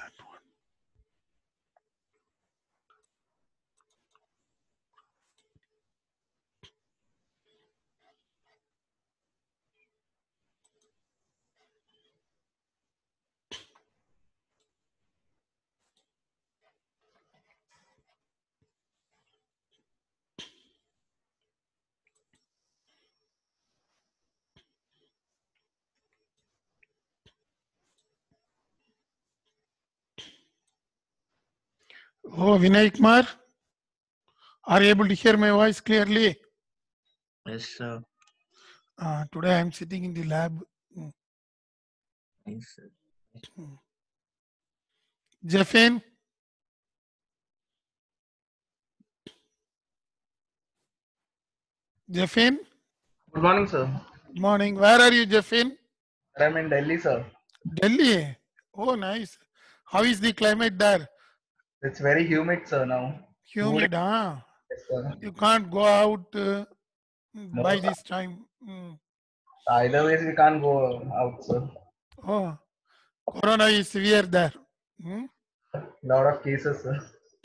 à Oh, Vinay Kumar, are you able to hear my voice clearly? Yes, sir. Uh, today I am sitting in the lab. Hmm. Yes, sir. Hmm. Jeffin? Jeffin? Good morning, sir. Good morning. Where are you, Jeffin? I'm in Delhi, sir. Delhi? Oh, nice. How is the climate there? It's very humid, sir, now. Humid, huh? Yes, sir. You can't go out uh, no, by sir. this time. Mm. Either way, we can't go out, sir. Oh, corona is severe there. Hmm? Lot of cases, sir.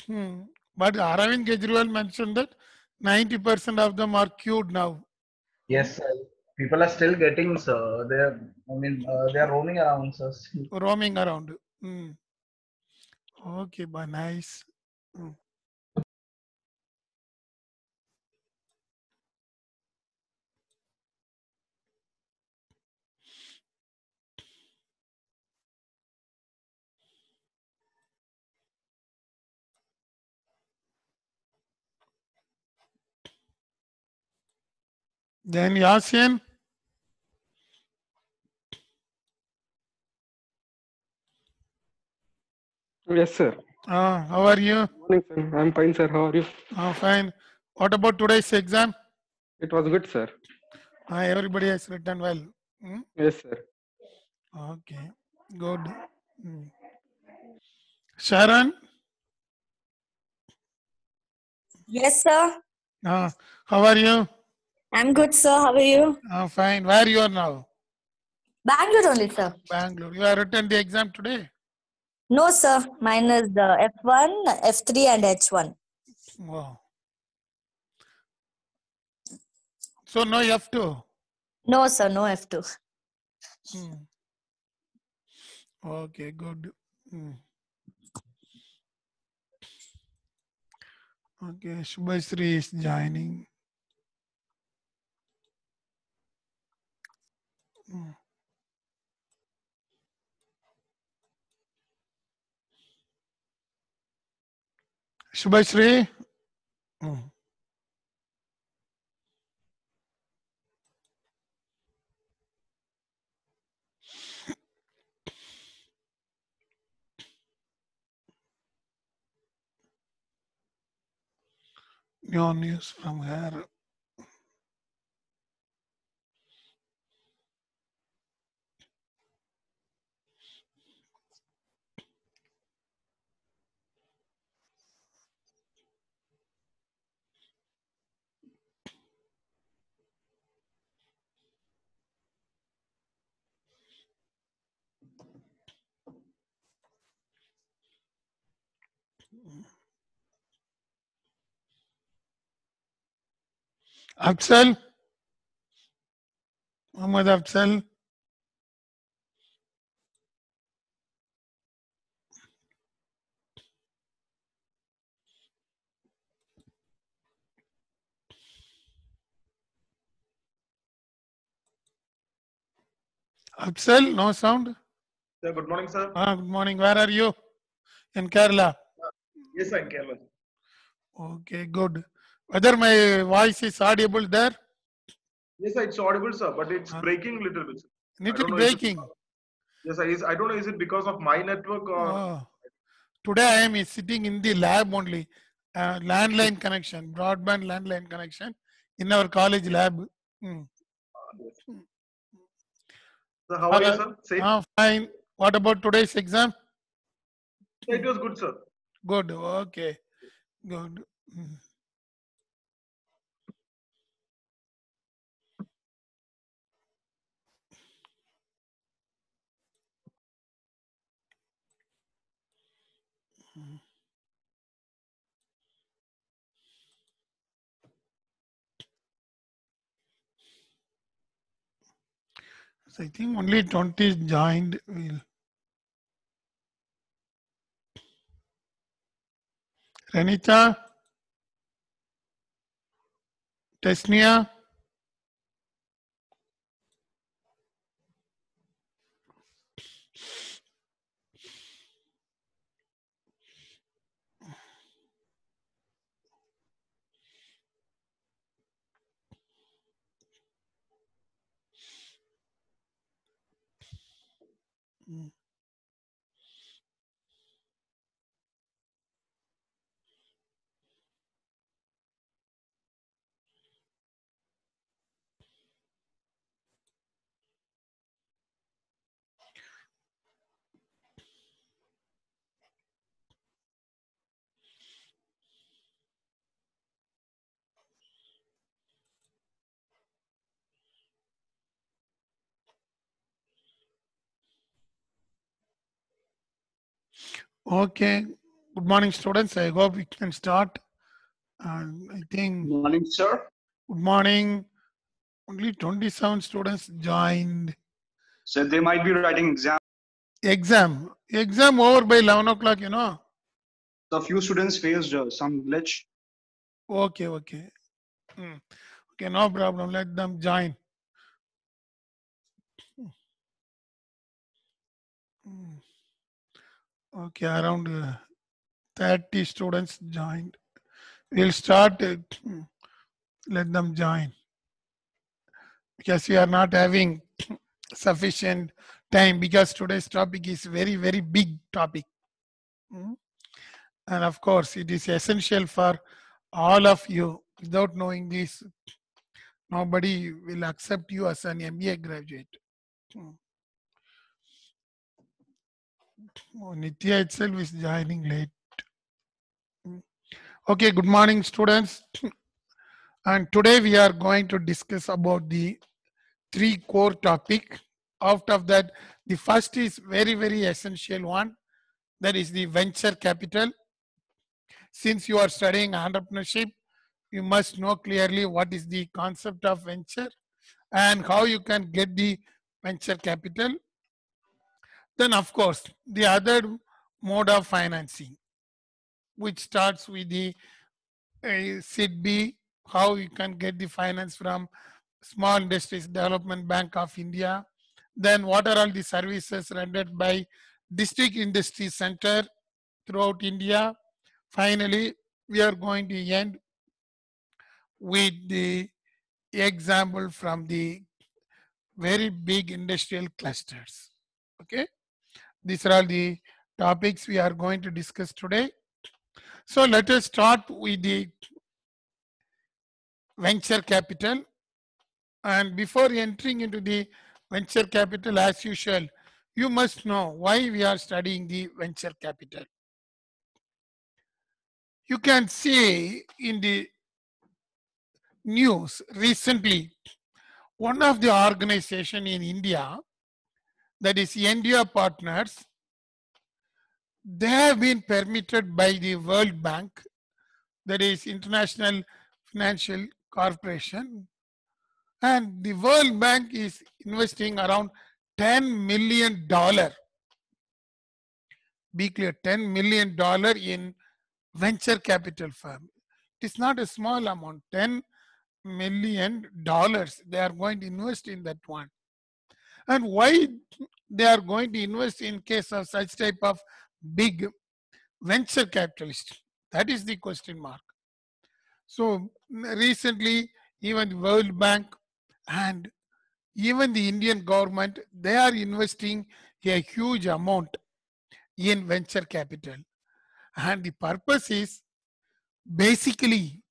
Hmm. But Aravind Kejriwal mentioned that 90% of them are cured now. Yes, sir. People are still getting, sir. They're, I mean, uh, they are roaming around, sir. Roaming around. Mm. Okay, oh, but nice. Mm. Then Yasin. Yes, sir. Uh, how are you? Morning, sir. I'm fine, sir. How are you? Uh, fine. What about today's exam? It was good, sir. Uh, everybody has written well. Hmm? Yes, sir. Okay, good. Hmm. Sharon? Yes, sir. Uh, how are you? I'm good, sir. How are you? Uh, fine. Where you are now? Bangalore only, sir. Bangalore. You have written the exam today? No, sir. Mine is the F1, F3, and H1. Wow. So no F2? No, sir. No F2. Hmm. Okay, good. Hmm. Okay, Shubhasri is joining. Hmm. Shubhashree hmm hmm. your news from her Afsal Muhammad Afsal Absal, no sound? Sir, good morning, sir. Ah, good morning. Where are you? In Kerala? Yes, sir, in Kerala. Okay, good. Whether my voice is audible there? Yes, sir, it's audible, sir, but it's breaking little bit. Little breaking. Yes, sir. Is, I don't know. Is it because of my network or? Oh. Today I am sitting in the lab only. Uh, landline connection, broadband landline connection in our college lab. Mm. So how are uh, you, sir? Safe? Uh, ah, fine. What about today's exam? It was good, sir. Good. Okay. Good. Mm. So I think only 20 joined. We'll Renita, Tesnia. Okay. Good morning, students. I hope we can start. I think. Good morning, sir. Good morning. Only 27 students joined. So they might be writing exam. Exam. Exam over by 11 o'clock, you know. a few students faced uh, some glitch. Okay, okay. Mm. Okay, no problem. Let them join. Mm. Okay, around uh, 30 students joined. We'll start it. Let them join. Because we are not having sufficient time because today's topic is very, very big topic. Hmm? And of course, it is essential for all of you. Without knowing this, nobody will accept you as an MBA graduate. Hmm. Oh, Nitya itself is joining late. Hmm. Okay, good morning students. And today we are going to discuss about the three core topic. Out of that, the first is very, very essential one. That is the venture capital. Since you are studying entrepreneurship, you must know clearly what is the concept of venture and how you can get the venture capital then of course, the other mode of financing, which starts with the uh, how you can get the finance from Small Industries Development Bank of India. Then what are all the services rendered by District Industry Center throughout India. Finally, we are going to end with the example from the very big industrial clusters. Okay. These are the topics we are going to discuss today. So let us start with the venture capital. And before entering into the venture capital as usual, you must know why we are studying the venture capital. You can see in the news recently, one of the organization in India that is India partners, they have been permitted by the World Bank, that is International Financial Corporation, and the World Bank is investing around 10 million dollar be clear 10 million dollar in venture capital firm it is not a small amount 10 million dollars they are going to invest in that one and why they are going to invest in case of such type of big venture capitalists. That is the question mark. So recently, even World Bank and even the Indian government, they are investing a huge amount in venture capital. And the purpose is basically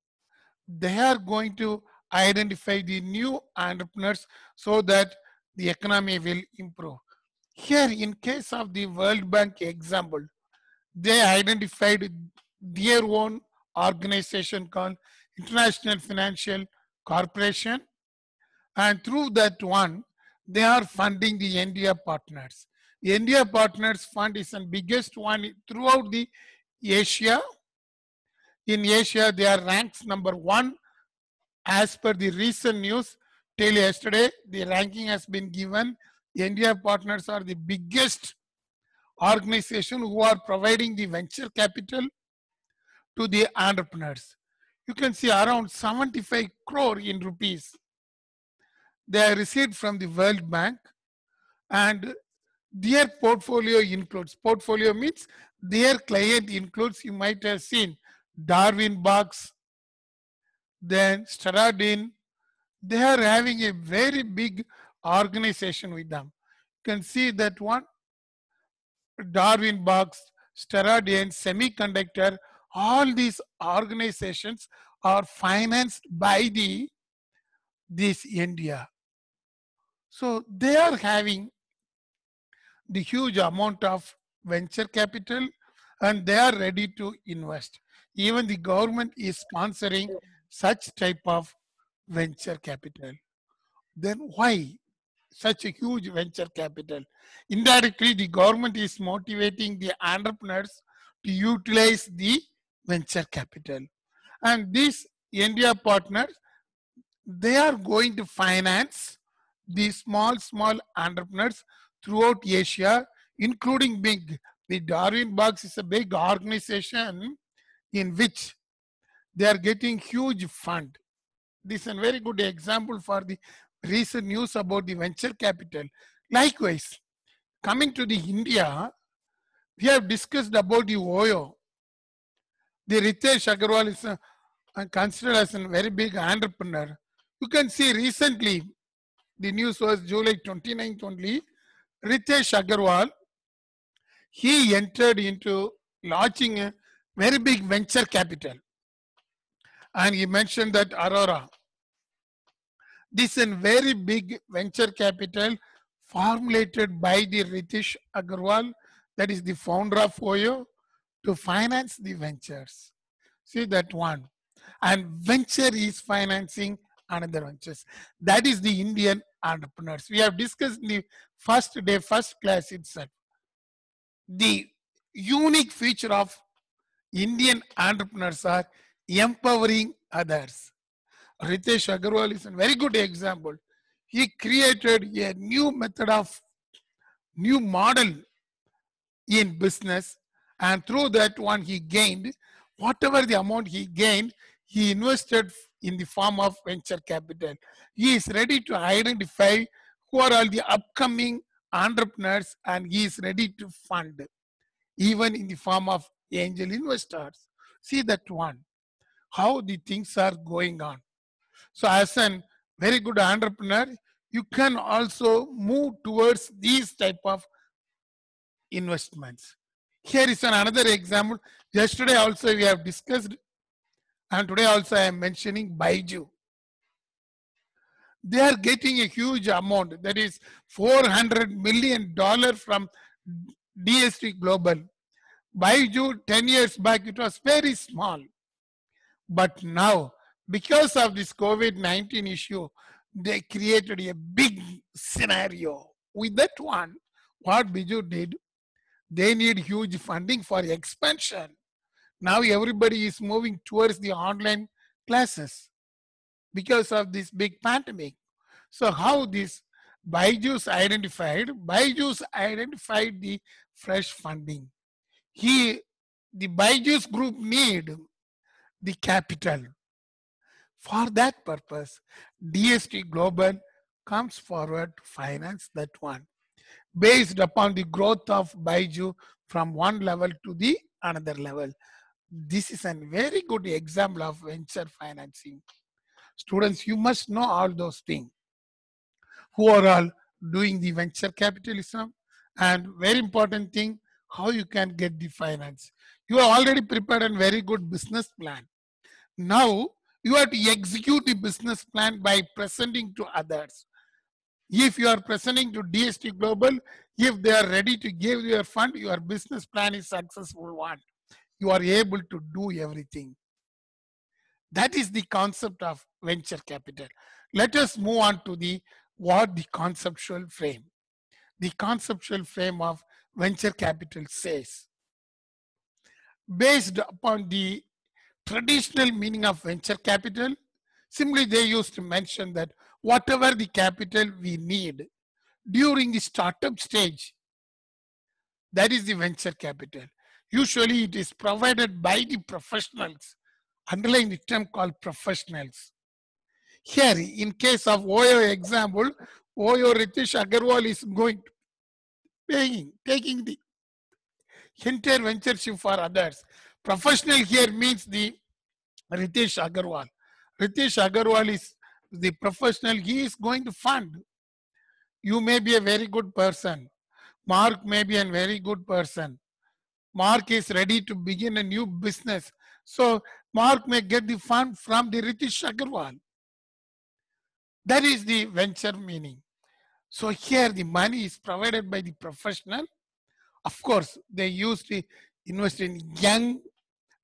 they are going to identify the new entrepreneurs so that the economy will improve. Here, in case of the World Bank example, they identified their own organization called International Financial Corporation. And through that one, they are funding the India partners. The India Partners Fund is the biggest one throughout the Asia. In Asia, they are ranked number one as per the recent news till yesterday, the ranking has been given. India partners are the biggest organization who are providing the venture capital to the entrepreneurs. You can see around 75 crore in rupees. They received from the World Bank and their portfolio includes, portfolio means their client includes, you might have seen Darwin Bucks, then Stradin, they are having a very big organization with them. You can see that one. Darwin box, Steradian, Semiconductor, all these organizations are financed by the this India. So they are having the huge amount of venture capital and they are ready to invest. Even the government is sponsoring such type of venture capital, then why such a huge venture capital? Indirectly, the government is motivating the entrepreneurs to utilize the venture capital. And these India partners, they are going to finance the small, small entrepreneurs throughout Asia, including big. The Darwin Bucks is a big organization in which they are getting huge fund this is a very good example for the recent news about the venture capital. Likewise, coming to the India, we have discussed about the OYO. The Ritesh Agarwal is a, uh, considered as a very big entrepreneur. You can see recently, the news was July 29th only, Ritesh Agarwal, he entered into launching a very big venture capital. And he mentioned that Aurora. This is a very big venture capital formulated by the Ritesh Agarwal, that is the founder of OYO, to finance the ventures. See that one. And venture is financing another ventures. That is the Indian entrepreneurs. We have discussed in the first day, first class itself. The unique feature of Indian entrepreneurs are empowering others. Ritesh Agarwal is a very good example. He created a new method of new model in business and through that one he gained whatever the amount he gained he invested in the form of venture capital. He is ready to identify who are all the upcoming entrepreneurs and he is ready to fund even in the form of angel investors. See that one how the things are going on. So as a very good entrepreneur, you can also move towards these type of investments. Here is another example. Yesterday also we have discussed and today also I am mentioning Baiju. They are getting a huge amount that is 400 million dollar from DST Global. Baiju 10 years back it was very small. But now, because of this COVID 19 issue, they created a big scenario. With that one, what Biju did, they need huge funding for expansion. Now everybody is moving towards the online classes because of this big pandemic. So how this Baiju's identified? Baiju's identified the fresh funding. He, the Baiju's group need the capital. For that purpose, DST Global comes forward to finance that one based upon the growth of Baiju from one level to the another level. This is a very good example of venture financing. Students, you must know all those things. Who are all doing the venture capitalism and very important thing, how you can get the finance. You are already prepared a very good business plan. Now you have to execute the business plan by presenting to others. If you are presenting to DST Global, if they are ready to give your fund, your business plan is successful one. You are able to do everything. That is the concept of venture capital. Let us move on to the what the conceptual frame. The conceptual frame of venture capital says. Based upon the traditional meaning of venture capital. Simply they used to mention that whatever the capital we need during the startup stage, that is the venture capital. Usually it is provided by the professionals, underlying the term called professionals. Here, in case of OYO example, OYO Ritesh Agarwal is going to paying, taking the entire venture ship for others. Professional here means the Ritesh Agarwal. Ritesh Agarwal is the professional. He is going to fund. You may be a very good person. Mark may be a very good person. Mark is ready to begin a new business. So Mark may get the fund from the Ritesh Agarwal. That is the venture meaning. So here the money is provided by the professional. Of course, they used to invest in young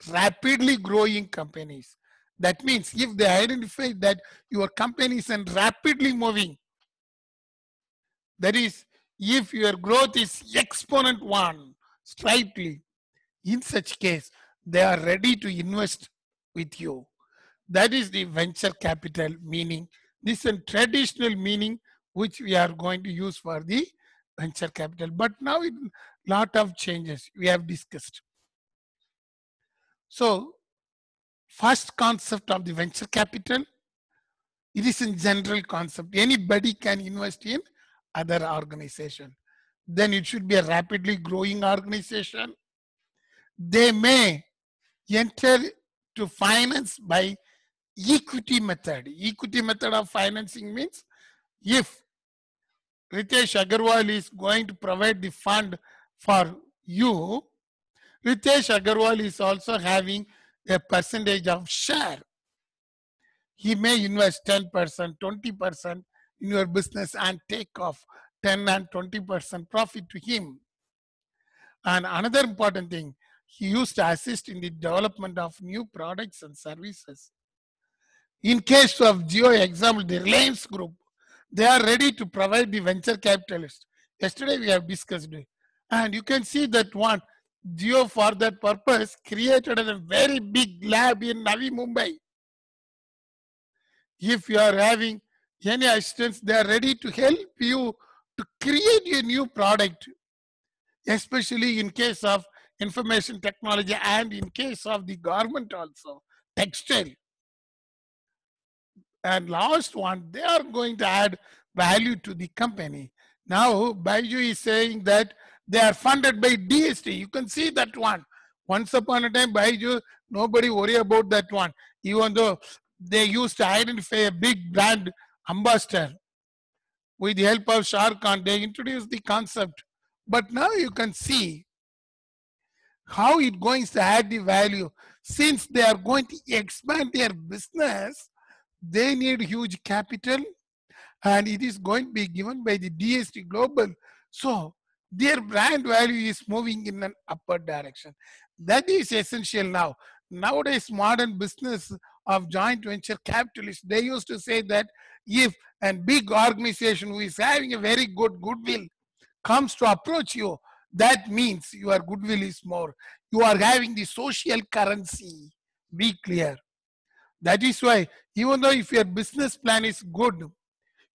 rapidly growing companies. That means if they identify that your company is rapidly moving, that is, if your growth is exponent one, slightly, in such case, they are ready to invest with you. That is the venture capital meaning. This is a traditional meaning which we are going to use for the venture capital. But now it lot of changes we have discussed. So first concept of the venture capital, it is a general concept. Anybody can invest in other organization. Then it should be a rapidly growing organization. They may enter to finance by equity method. Equity method of financing means if Ritesh Agarwal is going to provide the fund for you, Ritesh Agarwal is also having a percentage of share. He may invest 10%, 20% in your business and take off 10 and 20% profit to him. And another important thing, he used to assist in the development of new products and services. In case of Geo example, the Reliance Group, they are ready to provide the venture capitalist. Yesterday we have discussed it. And you can see that one, Geo, for that purpose, created a very big lab in Navi Mumbai. If you are having any assistance, they are ready to help you to create a new product, especially in case of information technology and in case of the government also, textile. And last one, they are going to add value to the company. Now, Baiju is saying that they are funded by DST. You can see that one. Once upon a time, you, nobody worry about that one. Even though they used to identify a big brand ambassador with the help of Shah Khan, they introduced the concept. But now you can see how it going to add the value. Since they are going to expand their business, they need huge capital and it is going to be given by the DST Global. So their brand value is moving in an upward direction. That is essential now. Nowadays, modern business of joint venture capitalists, they used to say that if a big organization who is having a very good goodwill comes to approach you, that means your goodwill is more. You are having the social currency. Be clear. That is why, even though if your business plan is good,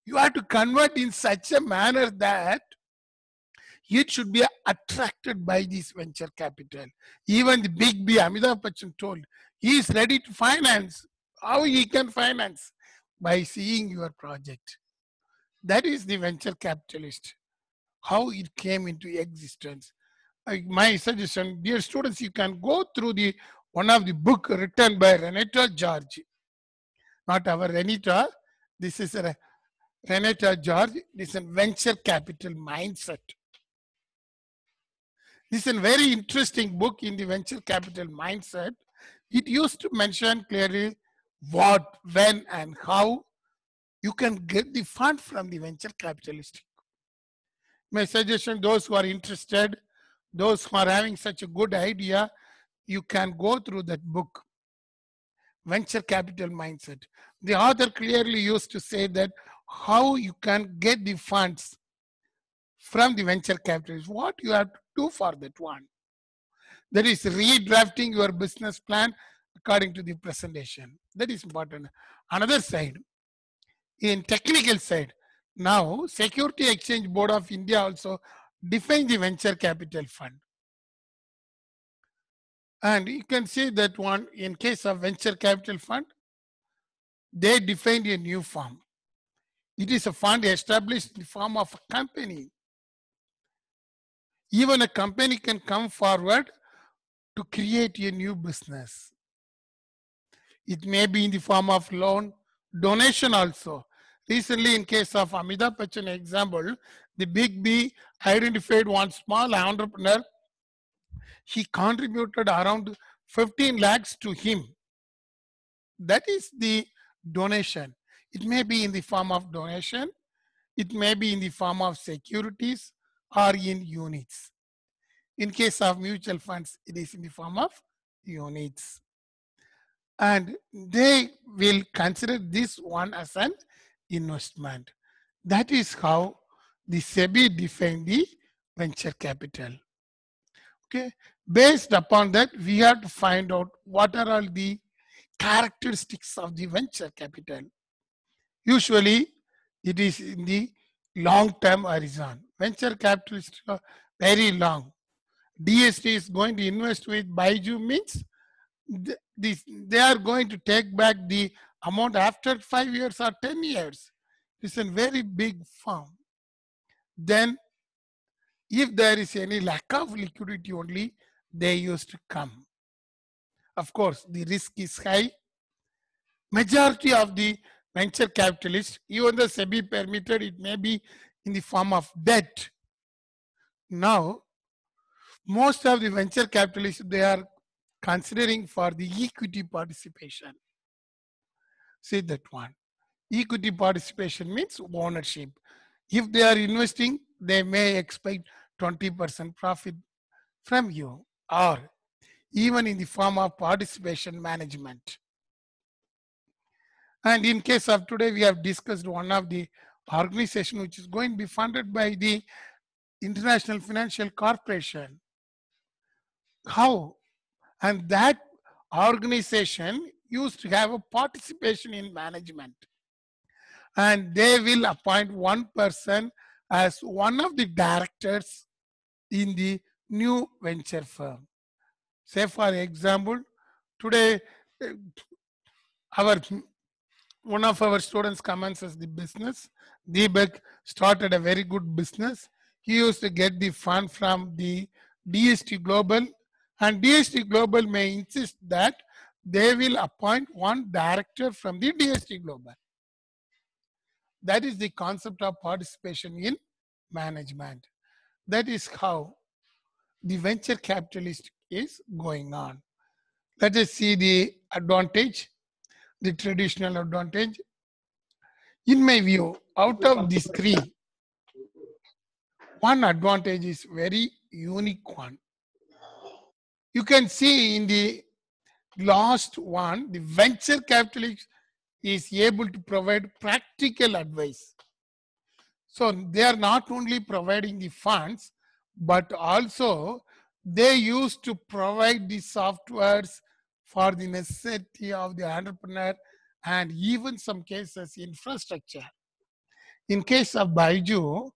you have to convert in such a manner that it should be attracted by this venture capital. Even the big B, Amitabh Bachchan told, he is ready to finance. How he can finance? By seeing your project. That is the venture capitalist. How it came into existence. Uh, my suggestion, dear students, you can go through the one of the book written by Renata George. Not our Renita. This is a Renata George. This is a venture capital mindset. This is a very interesting book in the venture capital mindset. It used to mention clearly what, when, and how you can get the fund from the venture capitalist. My suggestion those who are interested, those who are having such a good idea, you can go through that book, Venture Capital Mindset. The author clearly used to say that how you can get the funds from the venture is what you have to do for that one. That is redrafting your business plan according to the presentation. That is important. Another side, in technical side, now Security Exchange Board of India also defines the venture capital fund. And you can see that one in case of venture capital fund, they defined a new form. It is a fund established in the form of a company even a company can come forward to create a new business. It may be in the form of loan, donation also. Recently, in case of Amida Pachan example, the big B identified one small entrepreneur. He contributed around 15 lakhs to him. That is the donation. It may be in the form of donation. It may be in the form of securities are in units. In case of mutual funds, it is in the form of units. And they will consider this one as an investment. That is how the SEBI defined the venture capital. Okay, based upon that, we have to find out what are all the characteristics of the venture capital. Usually, it is in the long-term horizon venture capitalists very long. DST is going to invest with Baiju means this, they are going to take back the amount after five years or 10 years. It's a very big firm. Then if there is any lack of liquidity only, they used to come. Of course, the risk is high. Majority of the venture capitalists, even the SEBI permitted, it may be in the form of debt. Now, most of the venture capitalists, they are considering for the equity participation. See that one. Equity participation means ownership. If they are investing, they may expect 20% profit from you or even in the form of participation management. And in case of today, we have discussed one of the organization which is going to be funded by the International Financial Corporation. How? And that organization used to have a participation in management. And they will appoint one person as one of the directors in the new venture firm. Say, for example, today eh, our one of our students comments as the business. Deepak started a very good business. He used to get the fund from the DST Global and DST Global may insist that they will appoint one director from the DST Global. That is the concept of participation in management. That is how the venture capitalist is going on. Let us see the advantage the traditional advantage. In my view, out of these three, one advantage is very unique one. You can see in the last one, the venture capitalist is able to provide practical advice. So they are not only providing the funds, but also they used to provide the softwares for the necessity of the entrepreneur and even some cases infrastructure. In case of Baiju,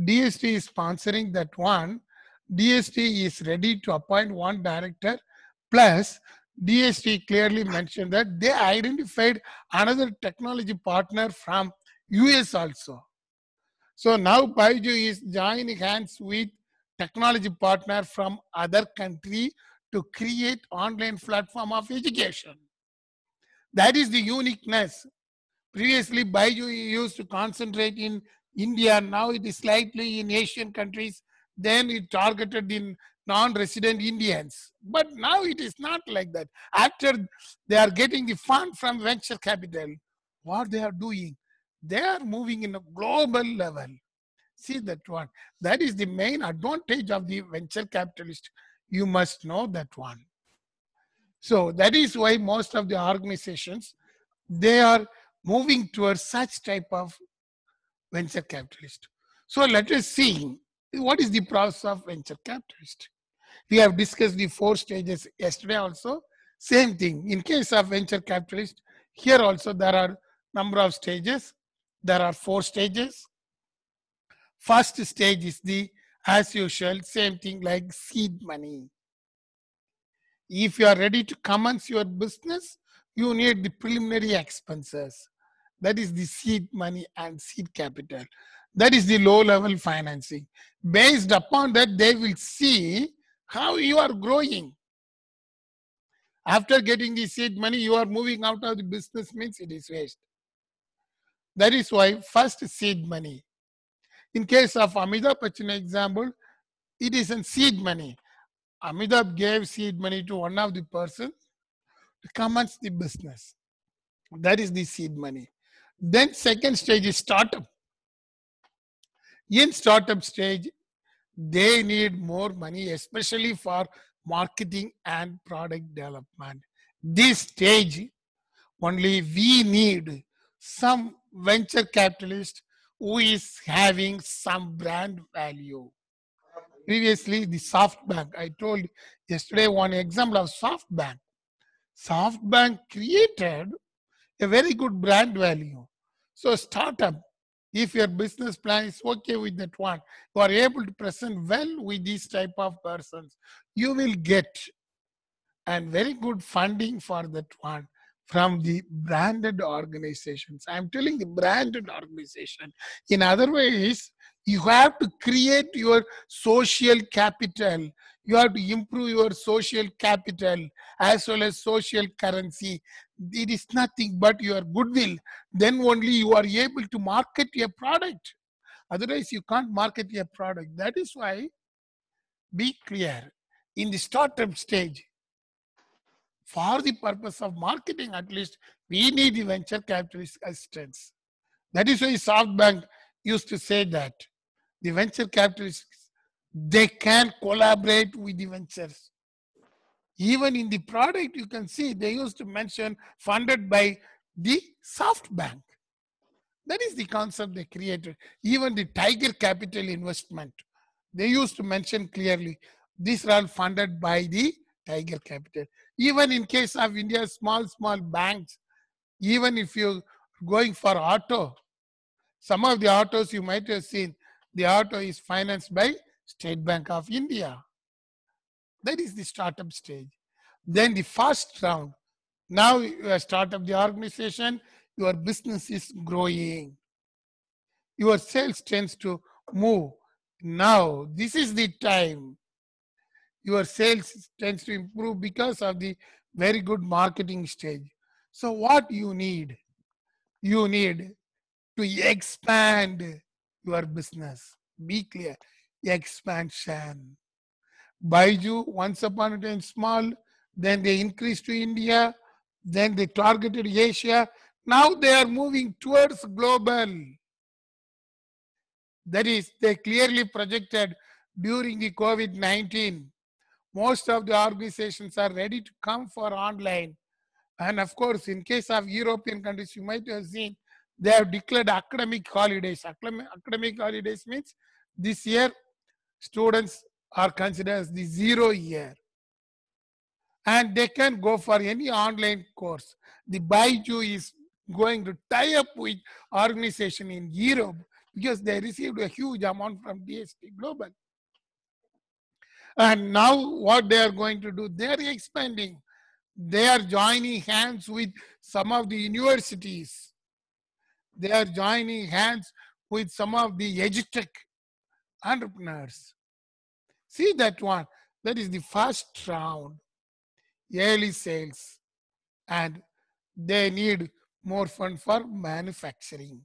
DST is sponsoring that one. DST is ready to appoint one director plus DST clearly mentioned that they identified another technology partner from US also. So now Baiju is joining hands with technology partner from other country to create online platform of education. That is the uniqueness. Previously, Baiju used to concentrate in India. Now it is slightly in Asian countries. Then it targeted in non-resident Indians. But now it is not like that. After they are getting the fund from venture capital, what they are doing, they are moving in a global level. See that one. That is the main advantage of the venture capitalist you must know that one. So that is why most of the organizations, they are moving towards such type of venture capitalist. So let us see what is the process of venture capitalist. We have discussed the four stages yesterday also. Same thing. In case of venture capitalist, here also there are number of stages. There are four stages. First stage is the as usual, same thing like seed money. If you are ready to commence your business, you need the preliminary expenses. That is the seed money and seed capital. That is the low level financing. Based upon that, they will see how you are growing. After getting the seed money, you are moving out of the business means it is waste. That is why first seed money. In case of Amitabh Bachchan example, it is in seed money. Amitabh gave seed money to one of the person to commence the business. That is the seed money. Then second stage is startup. In startup stage, they need more money, especially for marketing and product development. This stage, only we need some venture capitalists who is having some brand value. Previously, the SoftBank, I told yesterday one example of SoftBank. SoftBank created a very good brand value. So startup, if your business plan is okay with that one, you are able to present well with these type of persons, you will get and very good funding for that one from the branded organizations. I'm telling the branded organization. In other ways, you have to create your social capital. You have to improve your social capital as well as social currency. It is nothing but your goodwill. Then only you are able to market your product. Otherwise, you can't market your product. That is why be clear in the startup stage for the purpose of marketing at least, we need the venture capitalist assistance. That is why SoftBank used to say that the venture capitalists, they can collaborate with the ventures. Even in the product, you can see they used to mention funded by the SoftBank. That is the concept they created. Even the Tiger Capital Investment, they used to mention clearly, these are funded by the Tiger Capital. Even in case of India, small, small banks, even if you're going for auto, some of the autos you might have seen, the auto is financed by State Bank of India. That is the startup stage. Then the first round. Now you start up the organization, your business is growing. Your sales tends to move. Now this is the time your sales tends to improve because of the very good marketing stage. So, what you need? You need to expand your business. Be clear expansion. Baiju, once upon a time small, then they increased to India, then they targeted Asia. Now they are moving towards global. That is, they clearly projected during the COVID 19 most of the organizations are ready to come for online. And of course, in case of European countries, you might have seen they have declared academic holidays. Academic holidays means this year students are considered as the zero year. And they can go for any online course. The Baiju is going to tie up with organization in Europe because they received a huge amount from DSP Global and now what they are going to do, they are expanding. They are joining hands with some of the universities. They are joining hands with some of the edutech entrepreneurs. See that one. That is the first round, yearly sales. And they need more fund for manufacturing.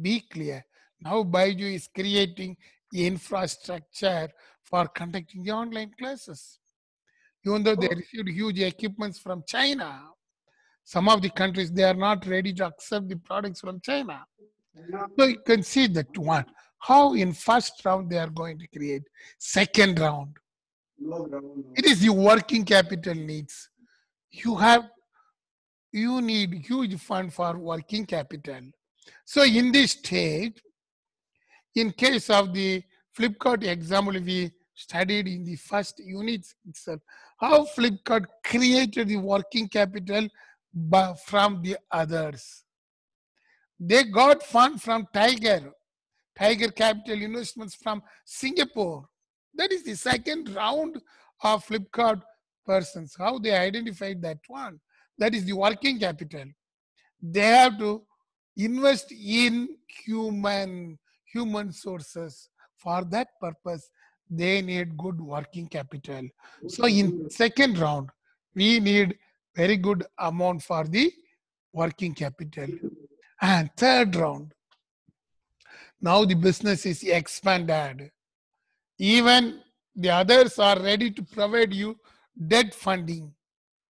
Be clear. Now Baiju is creating infrastructure for conducting the online classes. Even though they received huge equipments from China, some of the countries, they are not ready to accept the products from China. So you can see that one, how in first round they are going to create, second round. It is the working capital needs. You have, you need huge fund for working capital. So in this stage, in case of the Flipkart example, we studied in the first unit itself. How Flipkart created the working capital from the others. They got fund from Tiger, Tiger Capital Investments from Singapore. That is the second round of Flipkart persons, how they identified that one. That is the working capital. They have to invest in human, human sources. For that purpose, they need good working capital so in mm-hmm. second round we need very good amount for the working capital and third round now the business is expanded even the others are ready to provide you debt funding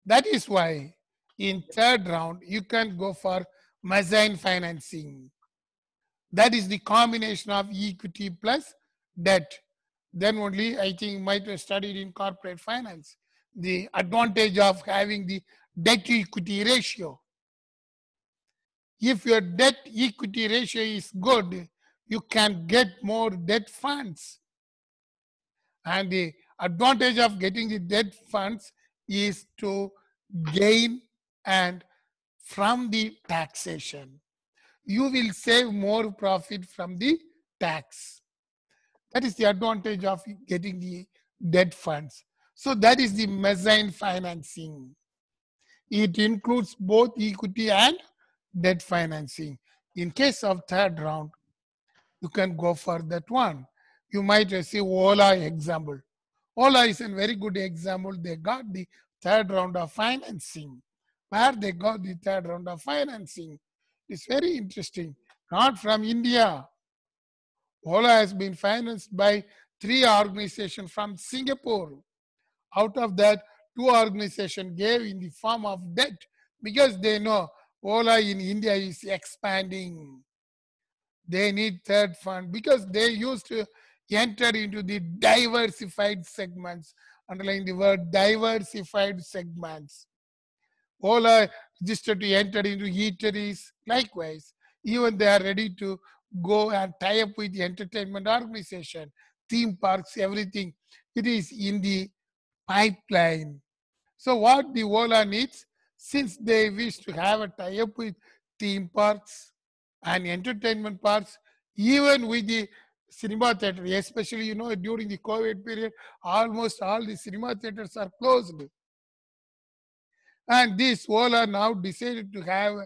that is why in third round you can go for mezzanine financing that is the combination of equity plus debt then only I think might have studied in corporate finance. The advantage of having the debt equity ratio. If your debt equity ratio is good, you can get more debt funds. And the advantage of getting the debt funds is to gain and from the taxation. You will save more profit from the tax. That is the advantage of getting the debt funds. So that is the mezzanine financing. It includes both equity and debt financing. In case of third round, you can go for that one. You might receive Ola example. Ola is a very good example. They got the third round of financing. Where they got the third round of financing. It's very interesting. Not from India. Ola has been financed by three organizations from Singapore. Out of that, two organizations gave in the form of debt because they know Ola in India is expanding. They need third fund because they used to enter into the diversified segments, underlying the word diversified segments. Ola registered to enter into eateries, likewise. Even they are ready to go and tie up with the entertainment organization, theme parks, everything. It is in the pipeline. So what the Ola needs, since they wish to have a tie-up with theme parks and entertainment parks, even with the cinema theater, especially, you know, during the COVID period, almost all the cinema theaters are closed. And this Ola now decided to have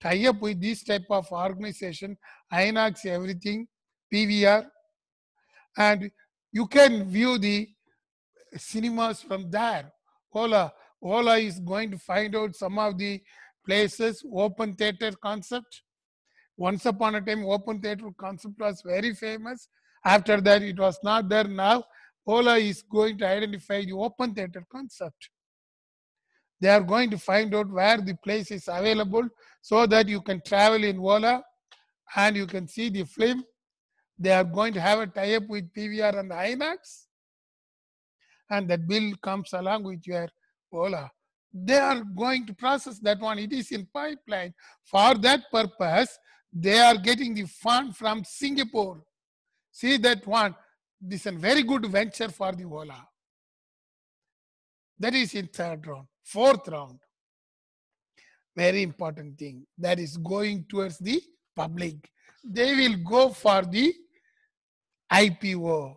tie up with this type of organization, INOX everything, PVR, and you can view the cinemas from there. Ola, Ola is going to find out some of the places, open theater concept. Once upon a time, open theater concept was very famous. After that, it was not there now. Ola is going to identify the open theater concept. They are going to find out where the place is available so that you can travel in Ola and you can see the film. They are going to have a tie-up with PVR and IMAX. And that bill comes along with your Ola. They are going to process that one. It is in pipeline. For that purpose, they are getting the fund from Singapore. See that one. This is a very good venture for the Ola. That is in third round fourth round very important thing that is going towards the public they will go for the ipo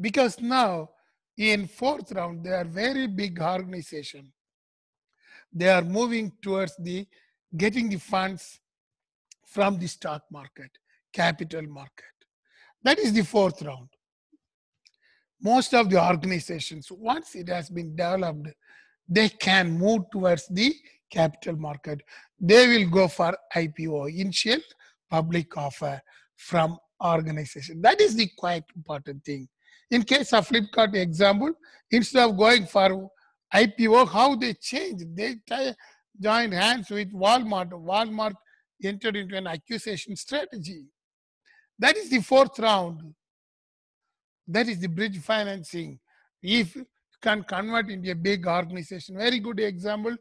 because now in fourth round they are very big organization they are moving towards the getting the funds from the stock market capital market that is the fourth round most of the organizations once it has been developed they can move towards the capital market. They will go for IPO, initial public offer from organization. That is the quite important thing. In case of Flipkart example, instead of going for IPO, how they changed? They joined hands with Walmart. Walmart entered into an accusation strategy. That is the fourth round. That is the bridge financing. If can convert into a big organization. Very good example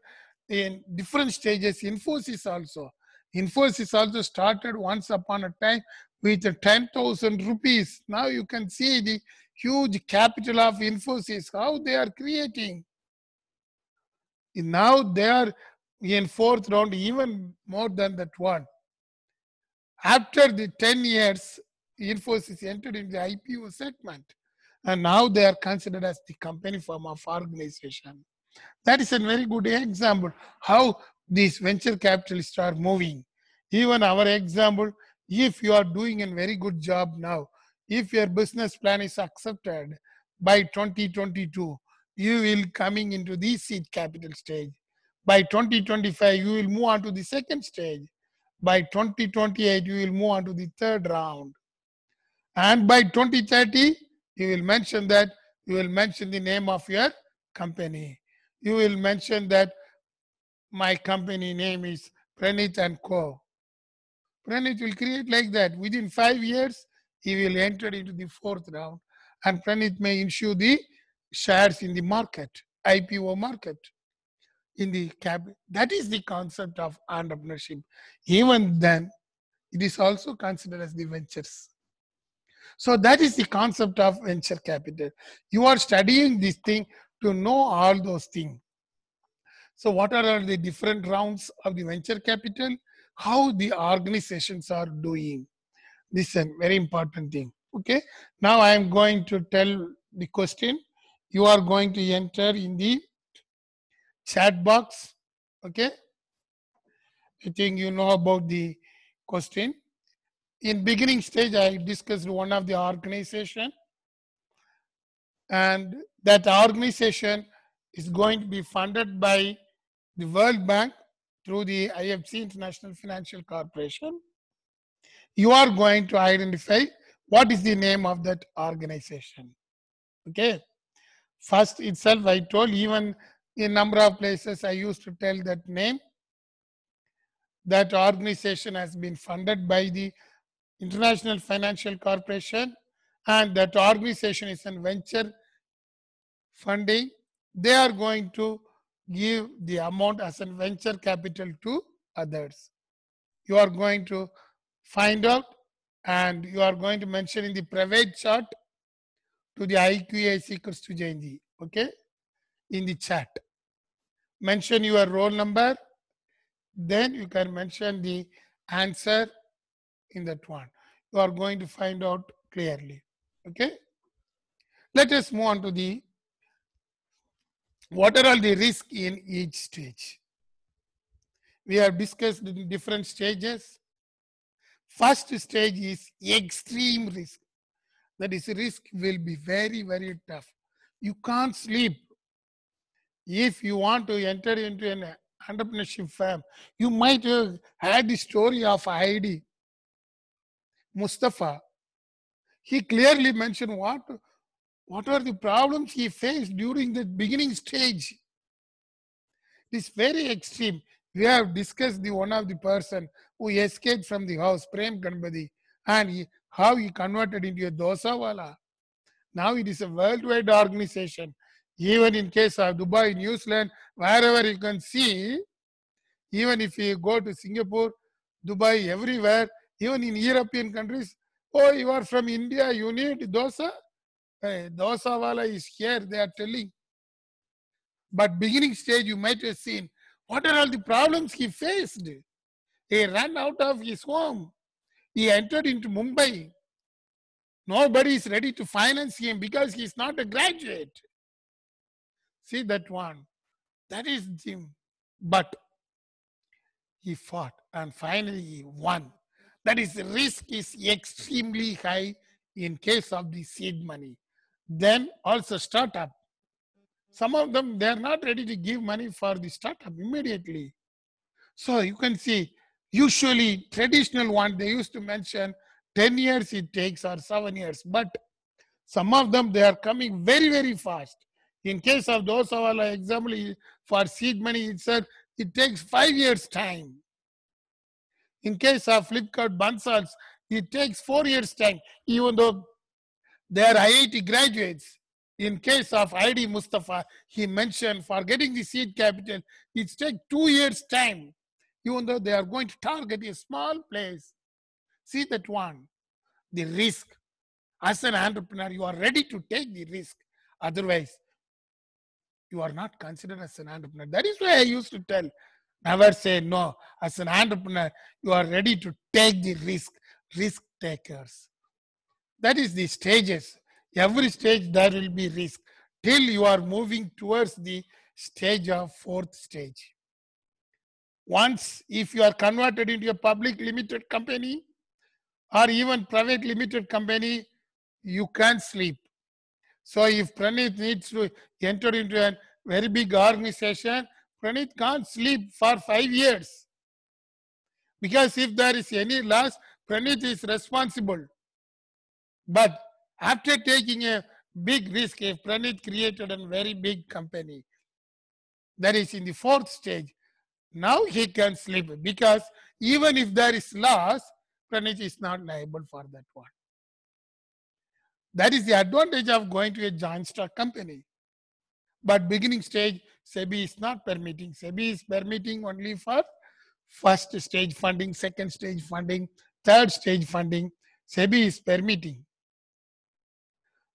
in different stages. Infosys also. Infosys also started once upon a time with 10,000 rupees. Now you can see the huge capital of Infosys, how they are creating. Now they are in fourth round, even more than that one. After the 10 years, Infosys entered in the IPO segment and now they are considered as the company form of organization. That is a very good example how these venture capitalists are moving. Even our example, if you are doing a very good job now, if your business plan is accepted by 2022, you will coming into the seed capital stage. By 2025, you will move on to the second stage. By 2028, you will move on to the third round. And by 2030, you will mention that. You will mention the name of your company. You will mention that my company name is Pranit and Co. Pranit will create like that. Within five years, he will enter into the fourth round and Pranit may issue the shares in the market, IPO market, in the cap. That is the concept of entrepreneurship. Even then, it is also considered as the ventures. So that is the concept of venture capital. You are studying this thing to know all those things. So what are the different rounds of the venture capital? How the organizations are doing. This is a very important thing. Okay. Now I am going to tell the question. You are going to enter in the chat box. Okay. I think you know about the question in beginning stage, I discussed one of the organization and that organization is going to be funded by the World Bank through the IFC International Financial Corporation. You are going to identify what is the name of that organization. Okay. First itself, I told even in number of places I used to tell that name. That organization has been funded by the International Financial Corporation and that organization is in venture funding. They are going to give the amount as a venture capital to others. You are going to find out and you are going to mention in the private chat to the IQAC equals to JNG. Okay? In the chat. Mention your roll number. Then you can mention the answer in that one. You are going to find out clearly. Okay. Let us move on to the what are all the risks in each stage. We have discussed in different stages. First stage is extreme risk. That is, risk will be very, very tough. You can't sleep. If you want to enter into an entrepreneurship firm, you might have had the story of ID. Mustafa, he clearly mentioned what, what are the problems he faced during the beginning stage. This very extreme. We have discussed the one of the person who escaped from the house, Prem Ganpati, and he, how he converted into a dosawala. Now it is a worldwide organization. Even in case of Dubai, New Zealand, wherever you can see, even if you go to Singapore, Dubai, everywhere, even in European countries, oh, you are from India, you need dosa. Hey, eh, dosa wala is here, they are telling. But beginning stage, you might have seen what are all the problems he faced. He ran out of his home. He entered into Mumbai. Nobody is ready to finance him because he is not a graduate. See that one. That is Jim. But he fought and finally he won. That is, risk is extremely high in case of the seed money. Then also startup. Some of them, they are not ready to give money for the startup immediately. So you can see, usually traditional one, they used to mention 10 years it takes or seven years, but some of them, they are coming very, very fast. In case of those, for example, for seed money, it said it takes five years time. In case of Flipkart Bansals, it takes four years' time, even though they are IIT graduates. In case of ID Mustafa, he mentioned for getting the seed capital, it takes two years' time, even though they are going to target a small place. See that one, the risk. As an entrepreneur, you are ready to take the risk. Otherwise, you are not considered as an entrepreneur. That is why I used to tell Never say no. As an entrepreneur, you are ready to take the risk, risk takers. That is the stages. Every stage there will be risk till you are moving towards the stage of fourth stage. Once, if you are converted into a public limited company or even private limited company, you can't sleep. So if Pranit needs to enter into a very big organization, Pranit can't sleep for five years. Because if there is any loss, Pranit is responsible. But after taking a big risk, if Pranit created a very big company, that is in the fourth stage, now he can sleep because even if there is loss, Pranit is not liable for that one. That is the advantage of going to a joint stock company. But beginning stage, SEBI is not permitting. SEBI is permitting only for first stage funding, second stage funding, third stage funding. SEBI is permitting.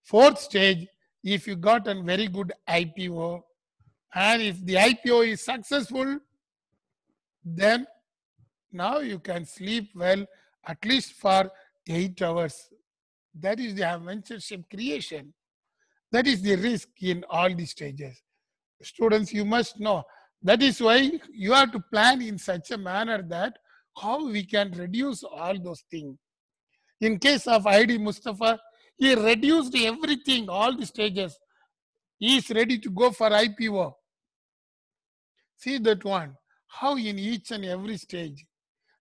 Fourth stage, if you got a very good IPO and if the IPO is successful, then now you can sleep well at least for eight hours. That is the ventureship creation. That is the risk in all the stages students you must know that is why you have to plan in such a manner that how we can reduce all those things in case of id mustafa he reduced everything all the stages he is ready to go for ipo see that one how in each and every stage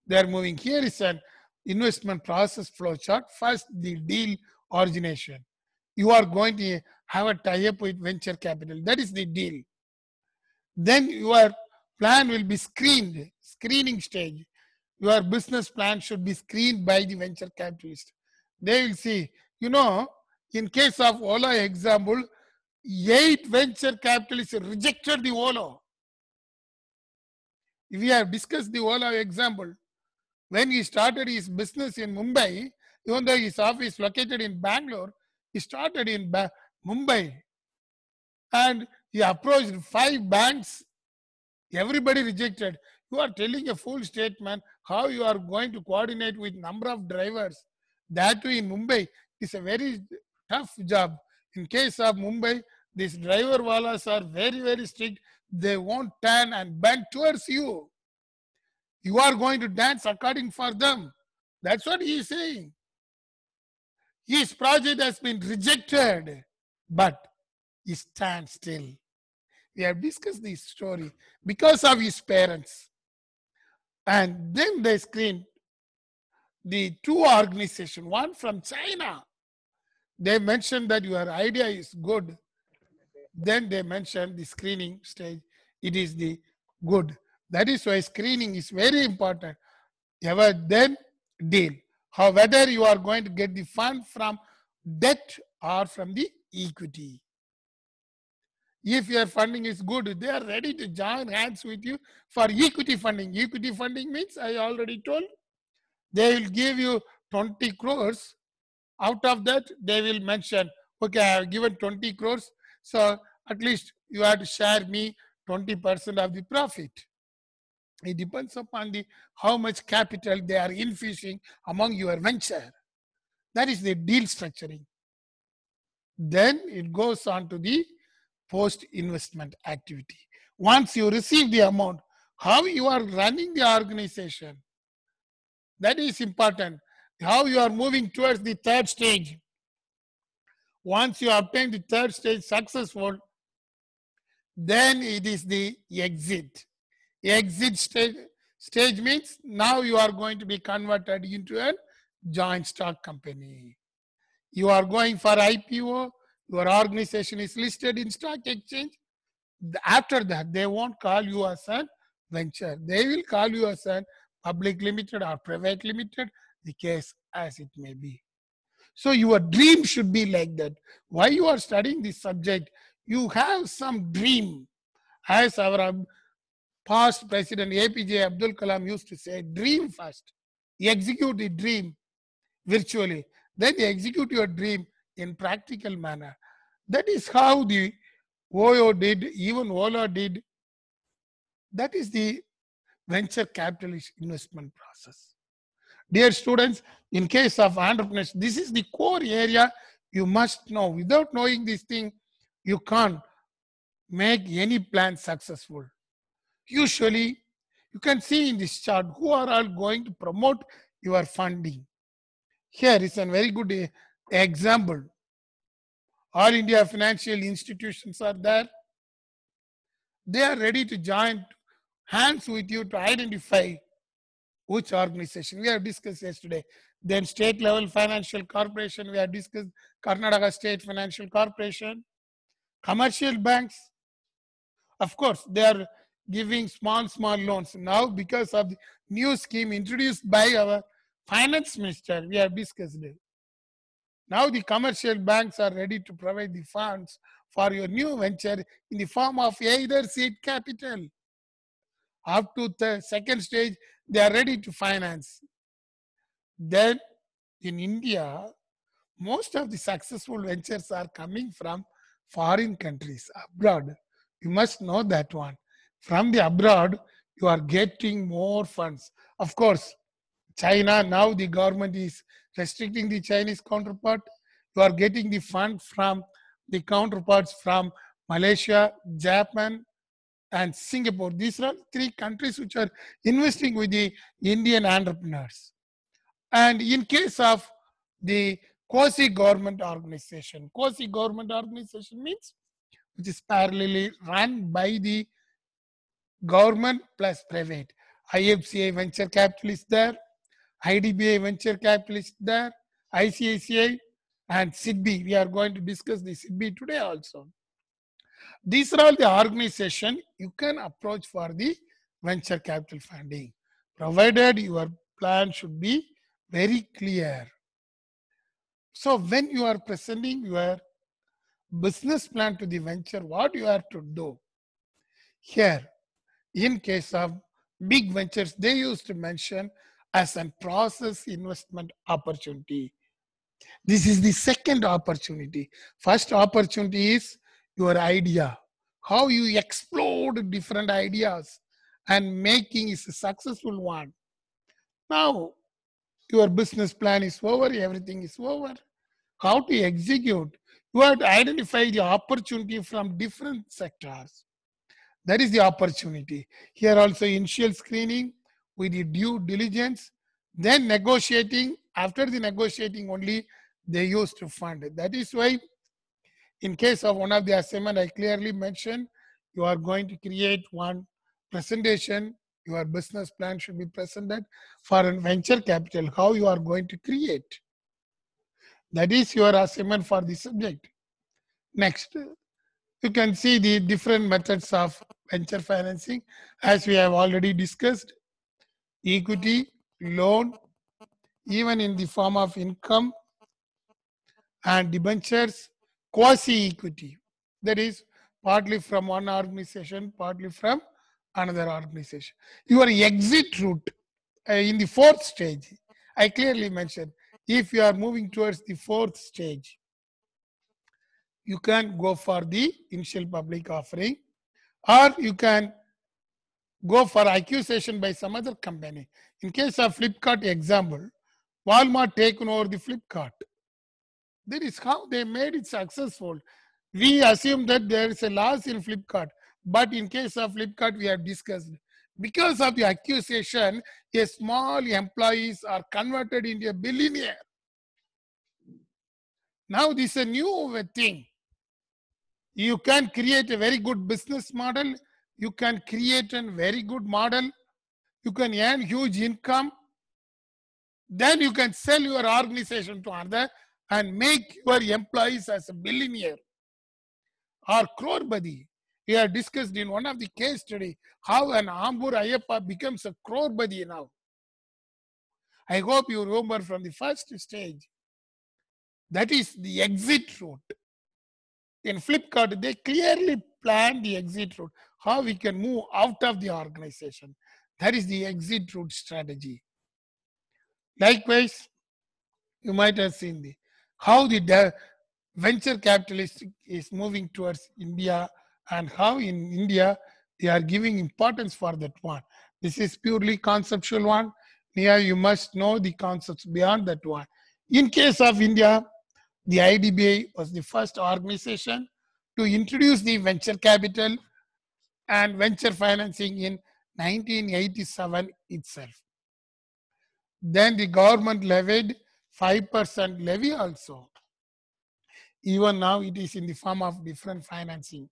they are moving here is an investment process flow chart first the deal origination you are going to have a tie up with venture capital that is the deal then your plan will be screened, screening stage. Your business plan should be screened by the venture capitalist. They will see, you know, in case of Ola example, eight venture capitalists rejected the Ola. We have discussed the Ola example. When he started his business in Mumbai, even though his office located in Bangalore, he started in ba Mumbai. And he approached five banks. Everybody rejected. You are telling a full statement how you are going to coordinate with number of drivers. That way in Mumbai, it's a very tough job. In case of Mumbai, these driver wallahs are very, very strict. They won't turn and bend towards you. You are going to dance according for them. That's what he is saying. His project has been rejected, but stand still. We have discussed this story because of his parents. And then they screened the two organizations, one from China. They mentioned that your idea is good. Then they mentioned the screening stage. It is the good. That is why screening is very important. Ever then deal. whether you are going to get the fund from debt or from the equity. If your funding is good, they are ready to join hands with you for equity funding. Equity funding means, I already told, they will give you 20 crores. Out of that, they will mention, okay, I have given 20 crores. So at least you have to share me 20% of the profit. It depends upon the how much capital they are infusing among your venture. That is the deal structuring. Then it goes on to the post investment activity. Once you receive the amount, how you are running the organization, that is important. How you are moving towards the third stage. Once you obtain the third stage successful, then it is the exit. Exit stage, stage means now you are going to be converted into a joint stock company. You are going for IPO, your organization is listed in stock exchange after that they won't call you as a venture they will call you as a public limited or private limited the case as it may be so your dream should be like that While you are studying this subject you have some dream as our um, past president apj abdul kalam used to say dream first you execute the dream virtually then you execute your dream in practical manner. That is how the OYO did, even OLA did. That is the venture capitalist investment process. Dear students, in case of entrepreneurs, this is the core area you must know. Without knowing this thing, you can't make any plan successful. Usually, you can see in this chart who are all going to promote your funding. Here is a very good Example All India financial institutions are there. They are ready to join hands with you to identify which organization. We have discussed yesterday. Then state level financial corporation, we have discussed Karnataka State Financial Corporation, commercial banks. Of course, they are giving small, small loans. Now, because of the new scheme introduced by our finance minister, we have discussed it. Now the commercial banks are ready to provide the funds for your new venture in the form of either seed capital. Up to the second stage, they are ready to finance. Then in India, most of the successful ventures are coming from foreign countries abroad. You must know that one. From the abroad, you are getting more funds. Of course, China, now the government is restricting the Chinese counterpart. You are getting the fund from the counterparts from Malaysia, Japan, and Singapore. These are three countries which are investing with the Indian entrepreneurs. And in case of the quasi-government organization, quasi-government organization means which is parallelly run by the government plus private. IFCI venture capital is there, IDBA venture capitalist there, ICICI and SIDBI. We are going to discuss the SIDBI today also. These are all the organization you can approach for the venture capital funding, provided your plan should be very clear. So when you are presenting your business plan to the venture, what you are to do? Here, in case of big ventures, they used to mention as a process investment opportunity. This is the second opportunity. First opportunity is your idea, how you explode different ideas and making is a successful one. Now, your business plan is over, everything is over. How to execute? You have to identify the opportunity from different sectors. That is the opportunity. Here also initial screening, with the due diligence, then negotiating, after the negotiating only, they used to fund. it. That is why in case of one of the assignment I clearly mentioned, you are going to create one presentation, your business plan should be presented for a venture capital, how you are going to create. That is your assignment for the subject. Next, you can see the different methods of venture financing as we have already discussed equity, loan, even in the form of income and debentures, quasi-equity. That is partly from one organization, partly from another organization. Your exit route uh, in the fourth stage, I clearly mentioned, if you are moving towards the fourth stage, you can go for the initial public offering or you can go for accusation by some other company. In case of Flipkart example, Walmart taken over the Flipkart. That is how they made it successful. We assume that there is a loss in Flipkart, but in case of Flipkart, we have discussed. Because of the accusation, a small employees are converted into a billionaire. Now this is a new thing. You can create a very good business model you can create a very good model, you can earn huge income, then you can sell your organization to another and make your employees as a billionaire or crorepati. We have discussed in one of the case study how an Ambur Ayappa becomes a crorepati now. I hope you remember from the first stage. That is the exit route. In Flipkart, they clearly planned the exit route how we can move out of the organization. That is the exit route strategy. Likewise, you might have seen the, how the venture capitalist is moving towards India and how in India they are giving importance for that one. This is purely conceptual one. Here you must know the concepts beyond that one. In case of India, the IDBI was the first organization to introduce the venture capital and venture financing in 1987 itself. Then the government levied 5% levy also. Even now it is in the form of different financing.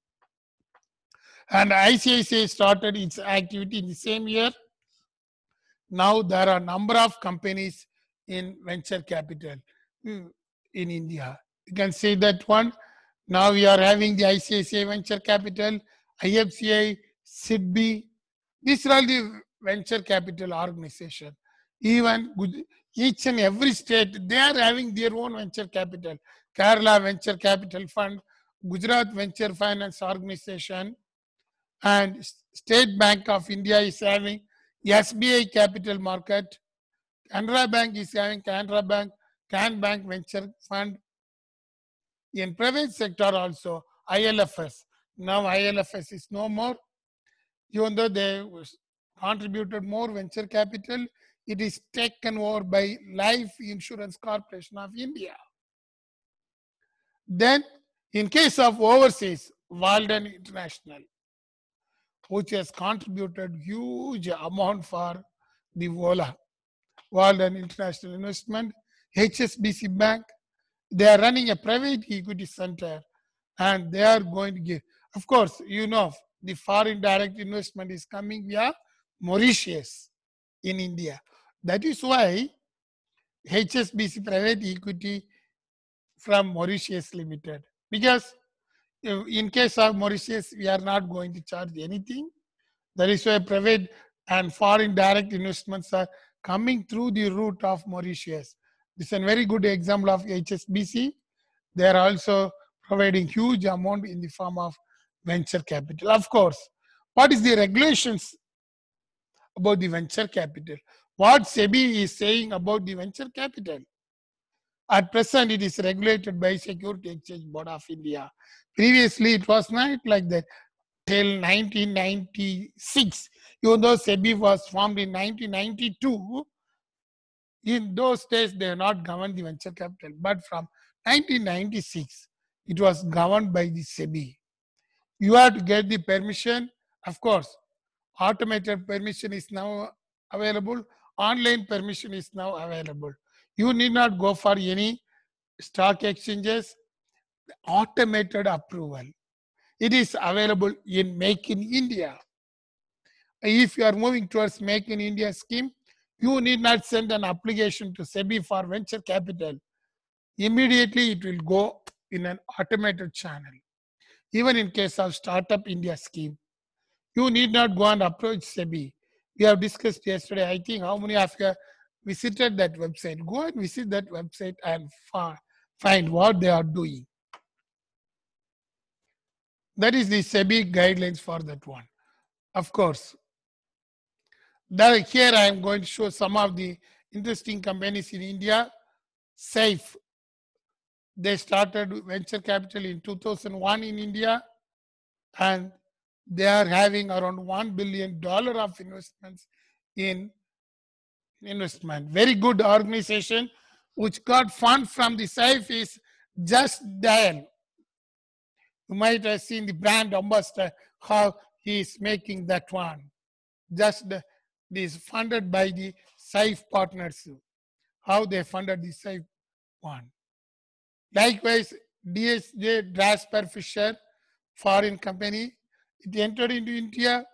And ICICI started its activity in the same year. Now there are a number of companies in venture capital hmm, in India. You can see that one. Now we are having the ICICI venture capital IFCI, SIDBI, these are all the venture capital organization. Even each and every state, they are having their own venture capital. Kerala Venture Capital Fund, Gujarat Venture Finance Organization, and State Bank of India is having SBI Capital Market. Canara Bank is having Canara Bank, Can Bank Venture Fund. In private sector also, ILFS, now ILFS is no more. Even though they contributed more venture capital, it is taken over by Life Insurance Corporation of India. Then, in case of overseas, Walden International, which has contributed huge amount for the Vola, Walden International Investment, HSBC Bank, they are running a private equity center and they are going to give of course, you know the foreign direct investment is coming via Mauritius in India. That is why HSBC Private Equity from Mauritius Limited. Because uh, in case of Mauritius, we are not going to charge anything. That is why private and foreign direct investments are coming through the route of Mauritius. This is a very good example of HSBC. They are also providing huge amount in the form of venture capital. Of course, what is the regulations about the venture capital? What SEBI is saying about the venture capital? At present, it is regulated by Security Exchange Board of India. Previously, it was not like that. Till 1996, even though SEBI was formed in 1992, in those days they have not governed the venture capital. But from 1996, it was governed by the SEBI you have to get the permission of course automated permission is now available online permission is now available you need not go for any stock exchanges automated approval it is available in make in india if you are moving towards make in india scheme you need not send an application to sebi for venture capital immediately it will go in an automated channel even in case of Startup India scheme. You need not go and approach SEBI. We have discussed yesterday, I think, how many of you visited that website. Go and visit that website and find what they are doing. That is the SEBI guidelines for that one. Of course, that, here I am going to show some of the interesting companies in India. SAFE, they started venture capital in 2001 in India, and they are having around $1 billion of investments in investment. Very good organization which got fund from the SAFE is Just Dial. You might have seen the brand ambassador, how he is making that one. Just this funded by the SAFE partners. How they funded the SAFE one. Likewise, DSJ Drasper Fisher foreign company. It entered into India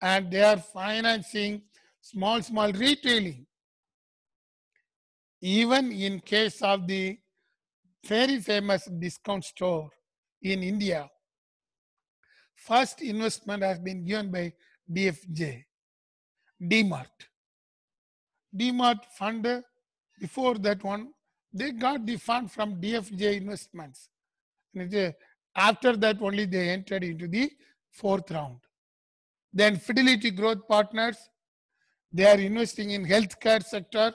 and they are financing small, small retailing. Even in case of the very famous discount store in India, first investment has been given by DFJ, DMART. DMART fund, before that one, they got the fund from DFJ investments. And after that, only they entered into the fourth round. Then Fidelity Growth Partners, they are investing in healthcare sector.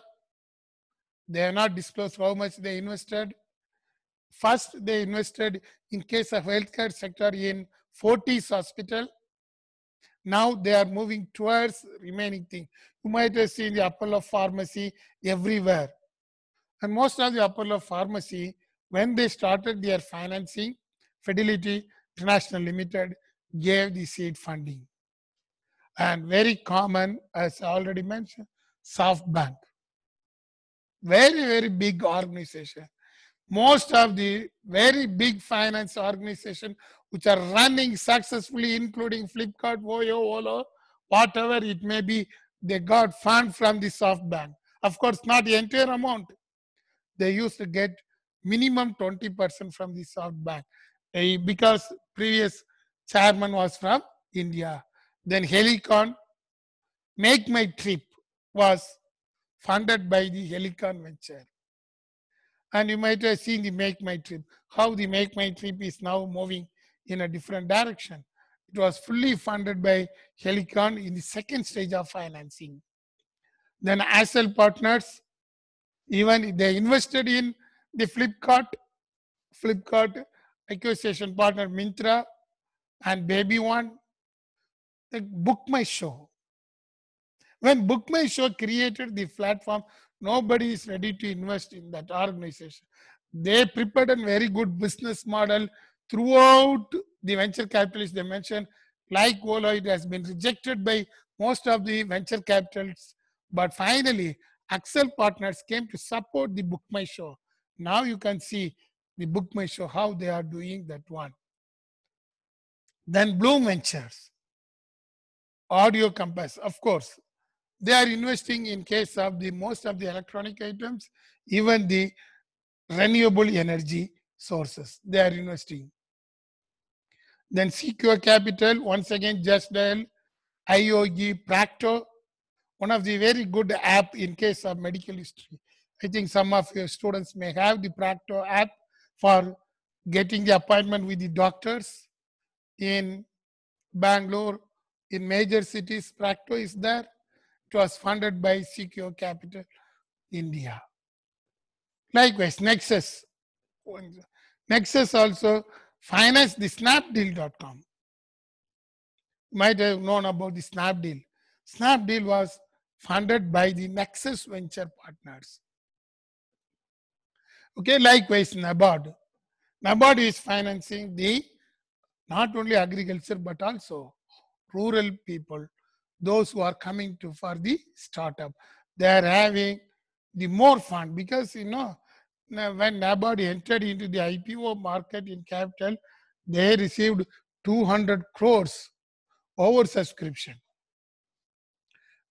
They have not disclosed how much they invested. First, they invested in case of healthcare sector in 40s hospital. Now they are moving towards remaining thing. You might have seen the Apollo pharmacy everywhere and most of the Apollo Pharmacy, when they started their financing, Fidelity International Limited gave the seed funding. And very common, as I already mentioned, SoftBank. Very, very big organization. Most of the very big finance organization which are running successfully, including Flipkart, Voyo, Olo, whatever it may be, they got fund from the SoftBank. Of course, not the entire amount they used to get minimum 20% from the South Bank eh, because previous chairman was from India. Then Helicon, Make My Trip was funded by the Helicon venture. And you might have seen the Make My Trip, how the Make My Trip is now moving in a different direction. It was fully funded by Helicon in the second stage of financing. Then ASL Partners, even they invested in the Flipkart, Flipkart acquisition partner Mintra and Baby One. They book my show. When Book My Show created the platform, nobody is ready to invest in that organization. They prepared a very good business model throughout the venture capitalists they mentioned. Like Ola, it has been rejected by most of the venture capitalists. But finally, Axel Partners came to support the Book My Show. Now you can see the Book My Show, how they are doing that one. Then Bloom Ventures, Audio Compass, of course. They are investing in case of the most of the electronic items, even the renewable energy sources. They are investing. Then Secure Capital, once again, Just Dial, IOG, Practo, one of the very good app in case of medical history. I think some of your students may have the Practo app for getting the appointment with the doctors in Bangalore, in major cities, Practo is there. It was funded by CQ Capital India. Likewise, Nexus. Nexus also financed the snapdeal.com. You might have known about the snapdeal. Snapdeal was funded by the Nexus Venture Partners. Okay, likewise NABARD. NABARD is financing the not only agriculture but also rural people, those who are coming to for the startup. They are having the more fund because you know when NABARD entered into the IPO market in capital, they received 200 crores over subscription.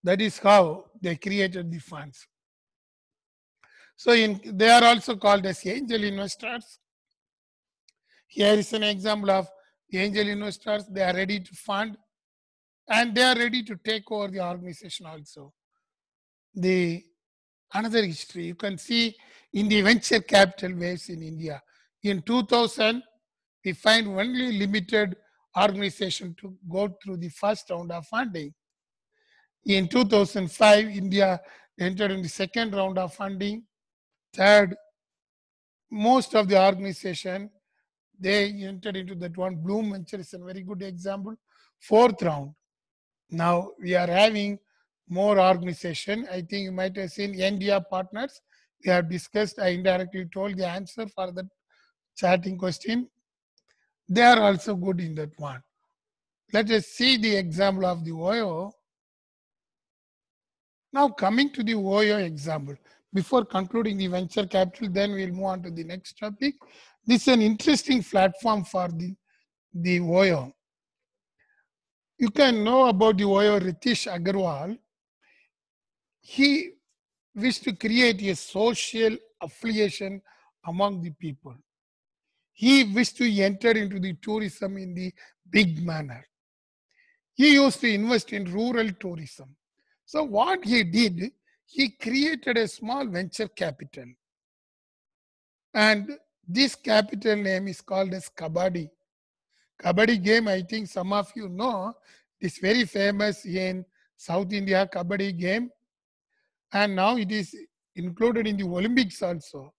That is how they created the funds. So in, they are also called as angel investors. Here is an example of the angel investors. They are ready to fund and they are ready to take over the organization also. The another history you can see in the venture capital waves in India. In 2000, we find only limited organization to go through the first round of funding. In 2005, India entered in the second round of funding. Third, most of the organization, they entered into that one. Bloom Venture is a very good example. Fourth round. Now we are having more organization. I think you might have seen India partners. We have discussed, I indirectly told the answer for the chatting question. They are also good in that one. Let us see the example of the OYO. Now coming to the OYO example, before concluding the venture capital, then we'll move on to the next topic. This is an interesting platform for the, the OYO. You can know about the OYO Ritesh Agarwal. He wished to create a social affiliation among the people. He wished to enter into the tourism in the big manner. He used to invest in rural tourism. So, what he did, he created a small venture capital. And this capital name is called as Kabaddi. Kabaddi game, I think some of you know, is very famous in South India Kabaddi game. And now it is included in the Olympics also.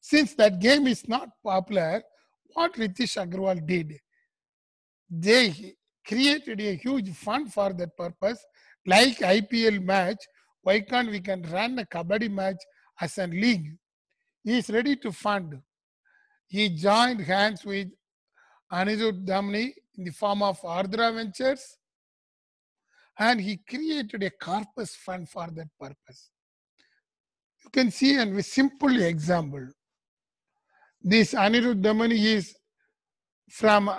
Since that game is not popular, what Ritish Agrawal did, they created a huge fund for that purpose like IPL match, why can't we can run a kabaddi match as a league? He is ready to fund. He joined hands with Anirudh Damni in the form of Ardra Ventures and he created a corpus fund for that purpose. You can see and with simple example. This Anirudh Damani is from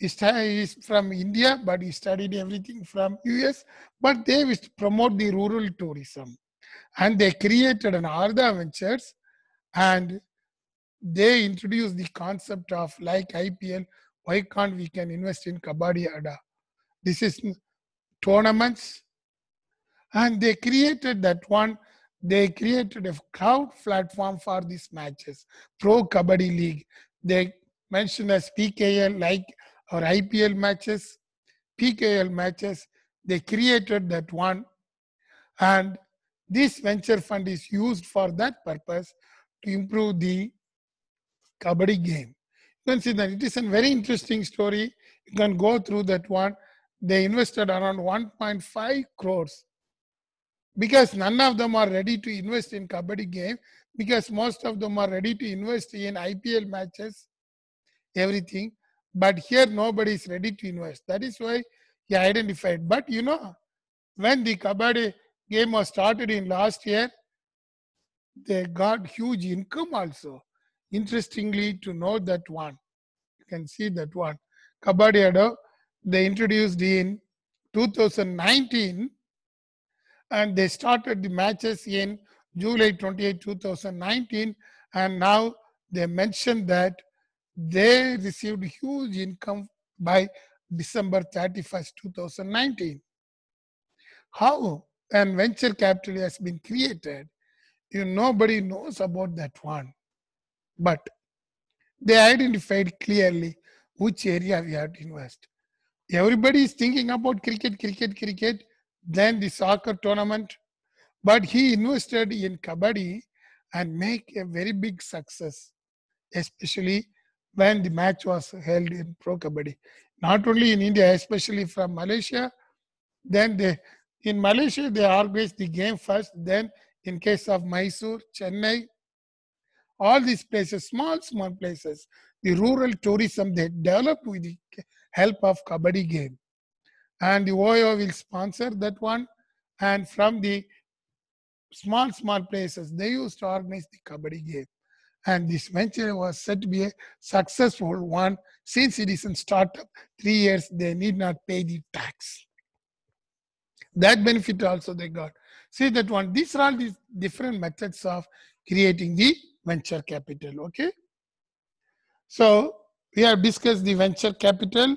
is from India, but he studied everything from US, but they wish to promote the rural tourism. And they created an Arda Ventures and they introduced the concept of like IPL, why can't we can invest in Kabaddi Ada? This is tournaments. And they created that one, they created a crowd platform for these matches, Pro Kabaddi League. They mentioned as PKL, like or IPL matches, PKL matches, they created that one. And this venture fund is used for that purpose to improve the kabaddi game. You can see that it is a very interesting story. You can go through that one. They invested around 1.5 crores because none of them are ready to invest in kabaddi game because most of them are ready to invest in IPL matches, everything but here nobody is ready to invest. That is why he identified. But you know, when the kabaddi game was started in last year, they got huge income also. Interestingly, to know that one, you can see that one. Kabaddi Ado, they introduced in 2019 and they started the matches in July 28, 2019. And now they mentioned that they received huge income by December 31st, 2019. How and venture capital has been created, you nobody knows about that one. But they identified clearly which area we have to invest. Everybody is thinking about cricket, cricket, cricket, then the soccer tournament. But he invested in kabaddi and make a very big success, especially when the match was held in pro kabaddi not only in india especially from malaysia then they in malaysia they organize the game first then in case of mysore chennai all these places small small places the rural tourism they developed with the help of kabaddi game and the oyo will sponsor that one and from the small small places they used to organize the kabaddi game and this venture was said to be a successful one since it is a startup, three years they need not pay the tax. That benefit also they got. See that one. These are all these different methods of creating the venture capital. Okay. So we have discussed the venture capital.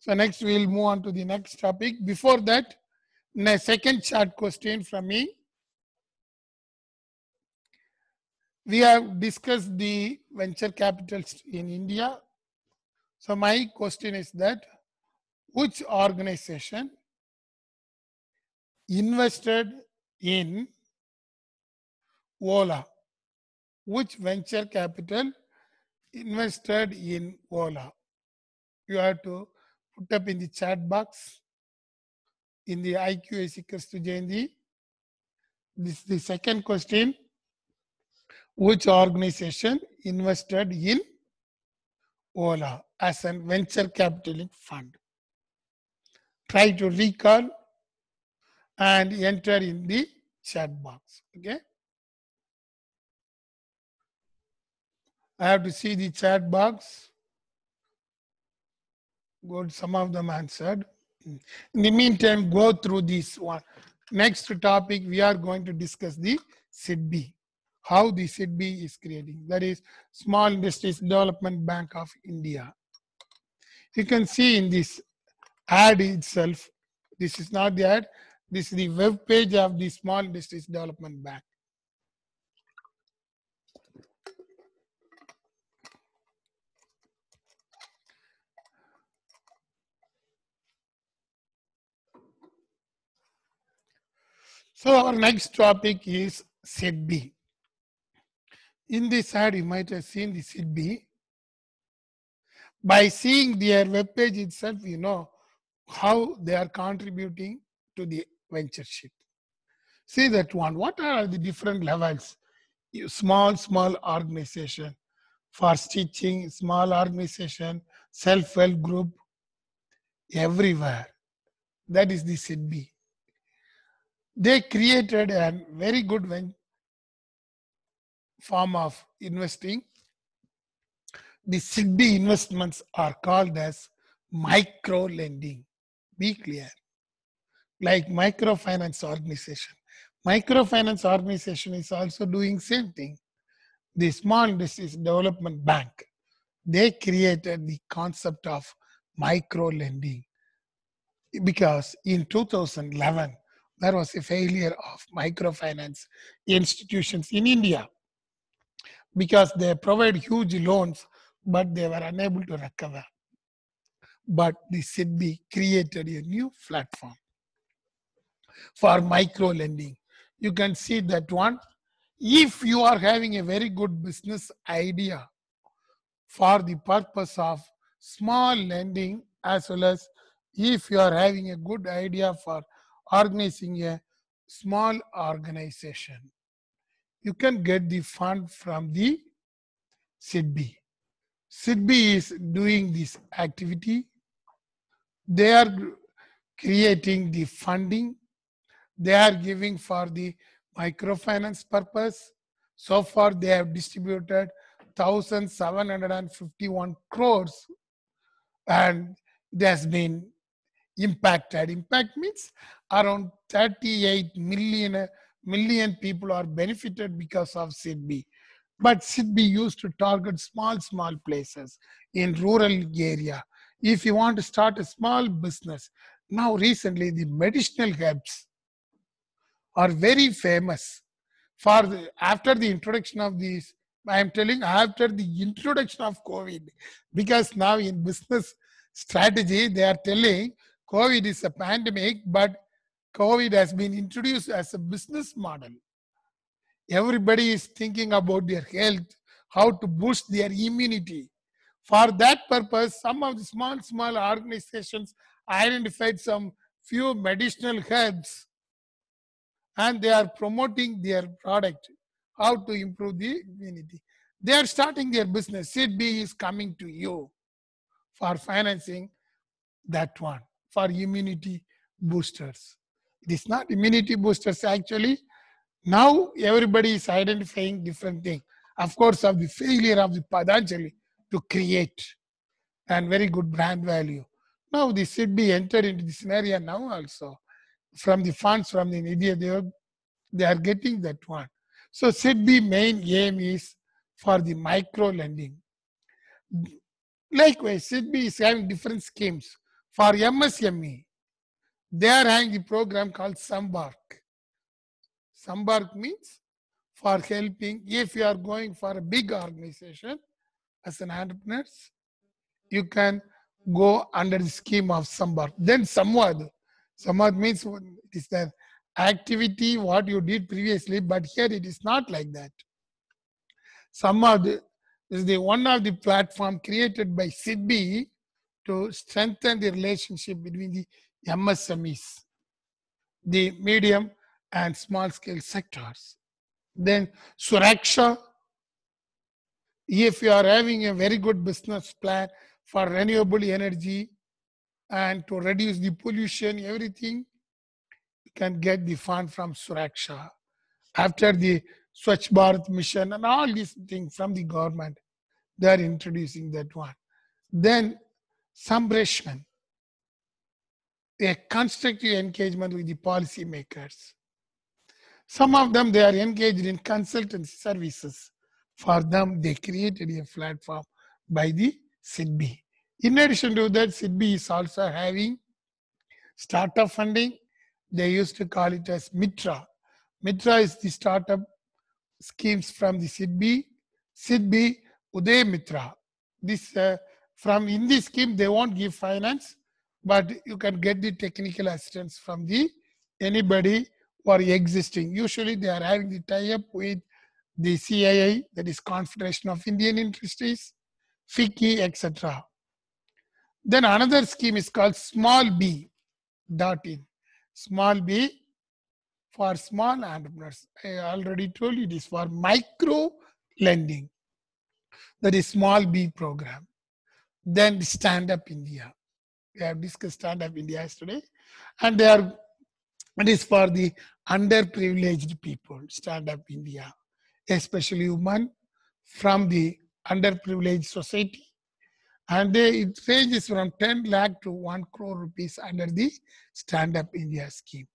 So next we will move on to the next topic. Before that, second chart question from me. we have discussed the venture capital in India. So my question is that which organization invested in Ola? Which venture capital invested in Ola? You have to put up in the chat box in the IQAC Kristu Jayanti. This is the second question which organization invested in Ola as a venture capital fund. Try to recall and enter in the chat box. Okay. I have to see the chat box. Good, some of them answered. In the meantime, go through this one. Next topic, we are going to discuss the SIDBI how the SIDBI is creating. That is Small Industries Development Bank of India. You can see in this ad itself, this is not the ad, this is the web page of the Small Industries Development Bank. So our next topic is SIDBI. In this ad, you might have seen the SIDB. By seeing their web page itself, you know how they are contributing to the venture See that one. What are the different levels? You small, small organization for stitching, small organization, self-help group, everywhere. That is the SIDB. They created a very good form of investing. The SIDBI investments are called as micro lending. Be clear. Like microfinance organization. Microfinance organization is also doing same thing. The Small Business Development Bank, they created the concept of micro lending because in 2011 there was a failure of microfinance institutions in India because they provide huge loans, but they were unable to recover. But the SIDBI created a new platform for micro lending. You can see that one. If you are having a very good business idea for the purpose of small lending, as well as if you are having a good idea for organizing a small organization, you can get the fund from the SIDB. SIDB is doing this activity. They are creating the funding. They are giving for the microfinance purpose. So far, they have distributed 1,751 crores and there has been impacted. Impact means around 38 million million people are benefited because of SIDBI. But SIDBI used to target small, small places in rural area. If you want to start a small business, now recently the medicinal herbs are very famous for the, after the introduction of these I am telling after the introduction of COVID, because now in business strategy, they are telling COVID is a pandemic, but COVID has been introduced as a business model. Everybody is thinking about their health, how to boost their immunity. For that purpose, some of the small, small organizations identified some few medicinal herbs and they are promoting their product, how to improve the immunity. They are starting their business. CB is coming to you for financing that one, for immunity boosters. It is not immunity boosters actually. Now everybody is identifying different thing. Of course, of the failure of the Padanjali to create and very good brand value. Now this should be entered into the scenario now also. From the funds from the India, they are, they are getting that one. So should be main aim is for the micro lending. Likewise, SIDBI is having different schemes for MSME. There having the program called Sambark. Sambark means for helping. If you are going for a big organization as an entrepreneur, you can go under the scheme of Sambark. Then Samvad. Samvad means it is the activity what you did previously, but here it is not like that. Samvad is the one of the platform created by SIDBI to strengthen the relationship between the MSMEs, the medium and small scale sectors. Then Suraksha, if you are having a very good business plan for renewable energy and to reduce the pollution, everything, you can get the fund from Suraksha. After the Swachh Bharat mission and all these things from the government, they are introducing that one. Then Sambreshman, a constructive engagement with the policymakers. Some of them, they are engaged in consultancy services. For them, they created a platform by the SIDBI. In addition to that, SIDBI is also having startup funding. They used to call it as MITRA. MITRA is the startup schemes from the SIDBI, SIDBI Uday Mitra. This uh, from in this scheme, they won't give finance, but you can get the technical assistance from the anybody who are existing. Usually they are having the tie-up with the CII, that is Confederation of Indian Industries, FICCI, etc. Then another scheme is called small b dot in. Small b for small entrepreneurs. I already told you this for micro lending. That is small b program. Then stand up India. We have discussed Stand-up India yesterday. And they are, it is for the underprivileged people, Stand-up India, especially women from the underprivileged society. And they, it ranges from 10 lakh to 1 crore rupees under the Stand Up India scheme.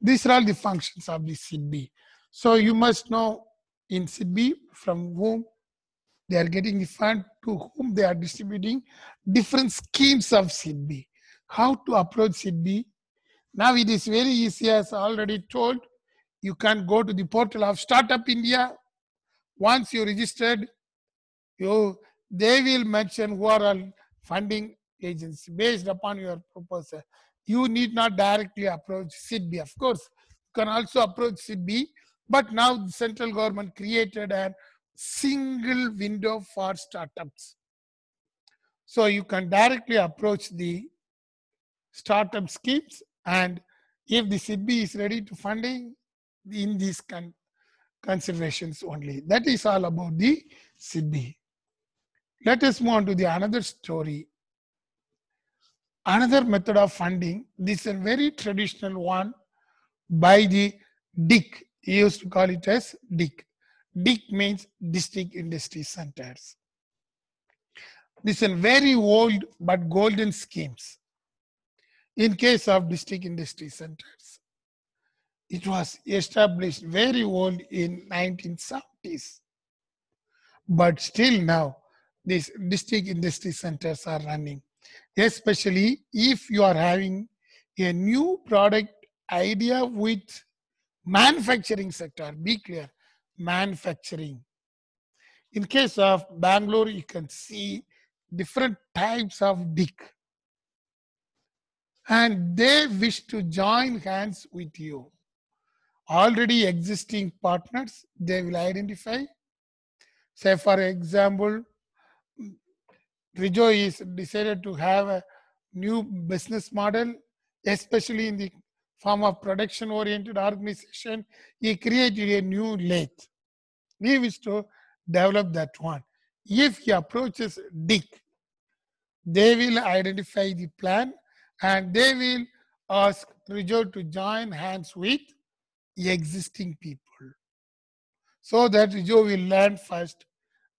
These are all the functions of the SIDBI. So you must know in SIDBI from whom they are getting the fund to whom they are distributing different schemes of SIDBI. How to approach SIDBI? Now it is very easy, as I already told. You can go to the portal of Startup India. Once you registered, you they will mention who are all funding agents based upon your proposal. You need not directly approach SIDBI, of course. You can also approach SIDBI, but now the central government created an single window for startups. So you can directly approach the startup schemes and if the SIDBI is ready to funding in these con considerations only. That is all about the SIDBI. Let us move on to the another story. Another method of funding, this is a very traditional one by the DIC. He used to call it as DIC. Big means district industry centers. These are very old but golden schemes in case of district industry centers. It was established very old in 1970s. But still now, these district industry centers are running, especially if you are having a new product idea with manufacturing sector, be clear manufacturing. In case of Bangalore, you can see different types of dick. And they wish to join hands with you. Already existing partners, they will identify. Say, for example, Rijo is decided to have a new business model, especially in the form of production oriented organization. He created a new lathe. We wish to develop that one. If he approaches Dick, they will identify the plan and they will ask Rizzo to join hands with existing people. So that Rizzo will learn first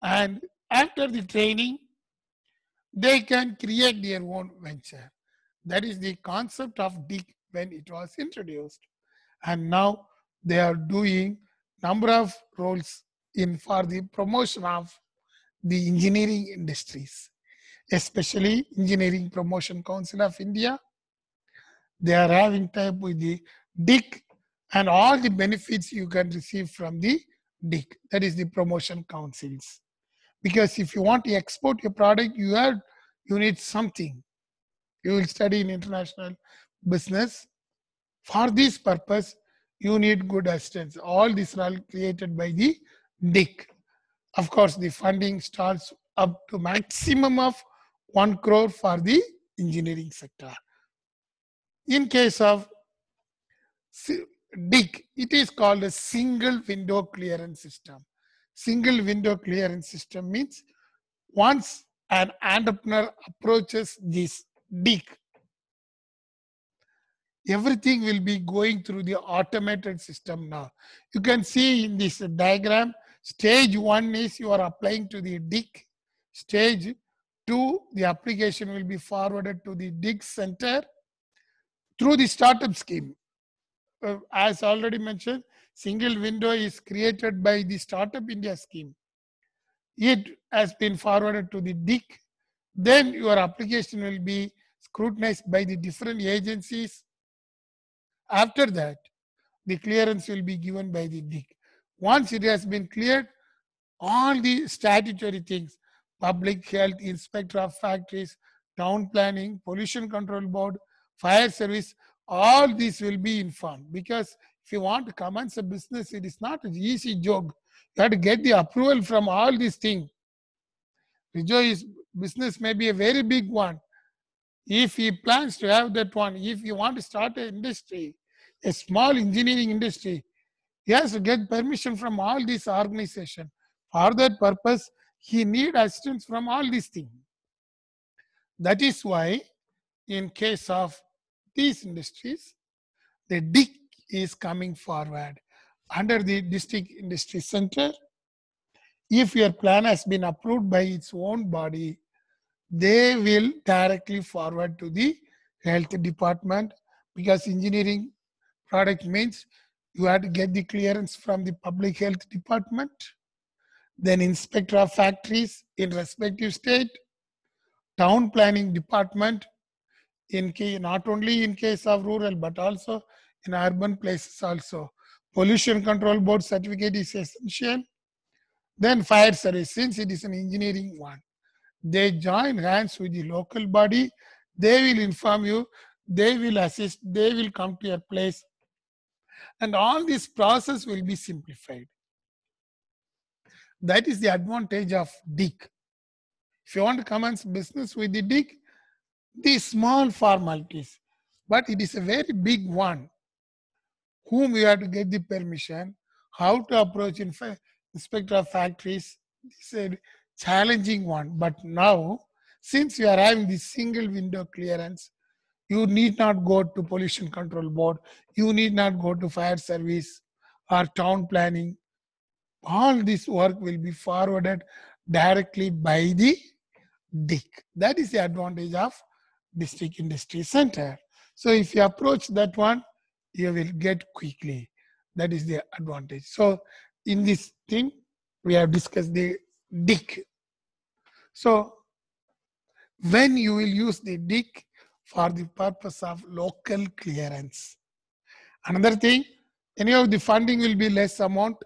and after the training, they can create their own venture. That is the concept of DIG when it was introduced. And now they are doing number of roles in for the promotion of the engineering industries, especially Engineering Promotion Council of India. They are having type with the DIC and all the benefits you can receive from the DIC, that is the promotion councils. Because if you want to export your product, you have you need something. You will study in international business. For this purpose, you need good assistance. All this are created by the Dig. Of course, the funding starts up to maximum of 1 crore for the engineering sector. In case of DIC, it is called a single window clearance system. Single window clearance system means once an entrepreneur approaches this DIC, everything will be going through the automated system now. You can see in this diagram, Stage one is you are applying to the DIC. Stage two, the application will be forwarded to the DIC center through the startup scheme. Uh, as already mentioned, single window is created by the Startup India scheme. It has been forwarded to the DIC. Then your application will be scrutinized by the different agencies. After that, the clearance will be given by the DIC. Once it has been cleared, all the statutory things, public health, inspector of factories, town planning, pollution control board, fire service, all these will be informed because if you want to commence a business, it is not an easy job. You have to get the approval from all these things. Rejoice business may be a very big one. If he plans to have that one, if you want to start an industry, a small engineering industry, he has to get permission from all these organizations. For that purpose, he need assistance from all these things. That is why in case of these industries, the DIC is coming forward under the district industry center. If your plan has been approved by its own body, they will directly forward to the health department because engineering product means you had to get the clearance from the public health department, then inspector of factories in respective state, town planning department, in case, not only in case of rural, but also in urban places also. Pollution control board certificate is essential. Then fire service, since it is an engineering one, they join hands with the local body. They will inform you. They will assist. They will come to your place and all this process will be simplified. That is the advantage of DIC. If you want to commence business with the DIC, these small formalities, but it is a very big one. Whom you have to get the permission, how to approach inf- inspector of factories, this is a challenging one. But now, since you are having the single window clearance, you need not go to pollution control board. You need not go to fire service or town planning. All this work will be forwarded directly by the DIC. That is the advantage of district industry center. So if you approach that one, you will get quickly. That is the advantage. So in this thing, we have discussed the DIC. So when you will use the DIC, for the purpose of local clearance. Another thing, any of the funding will be less amount.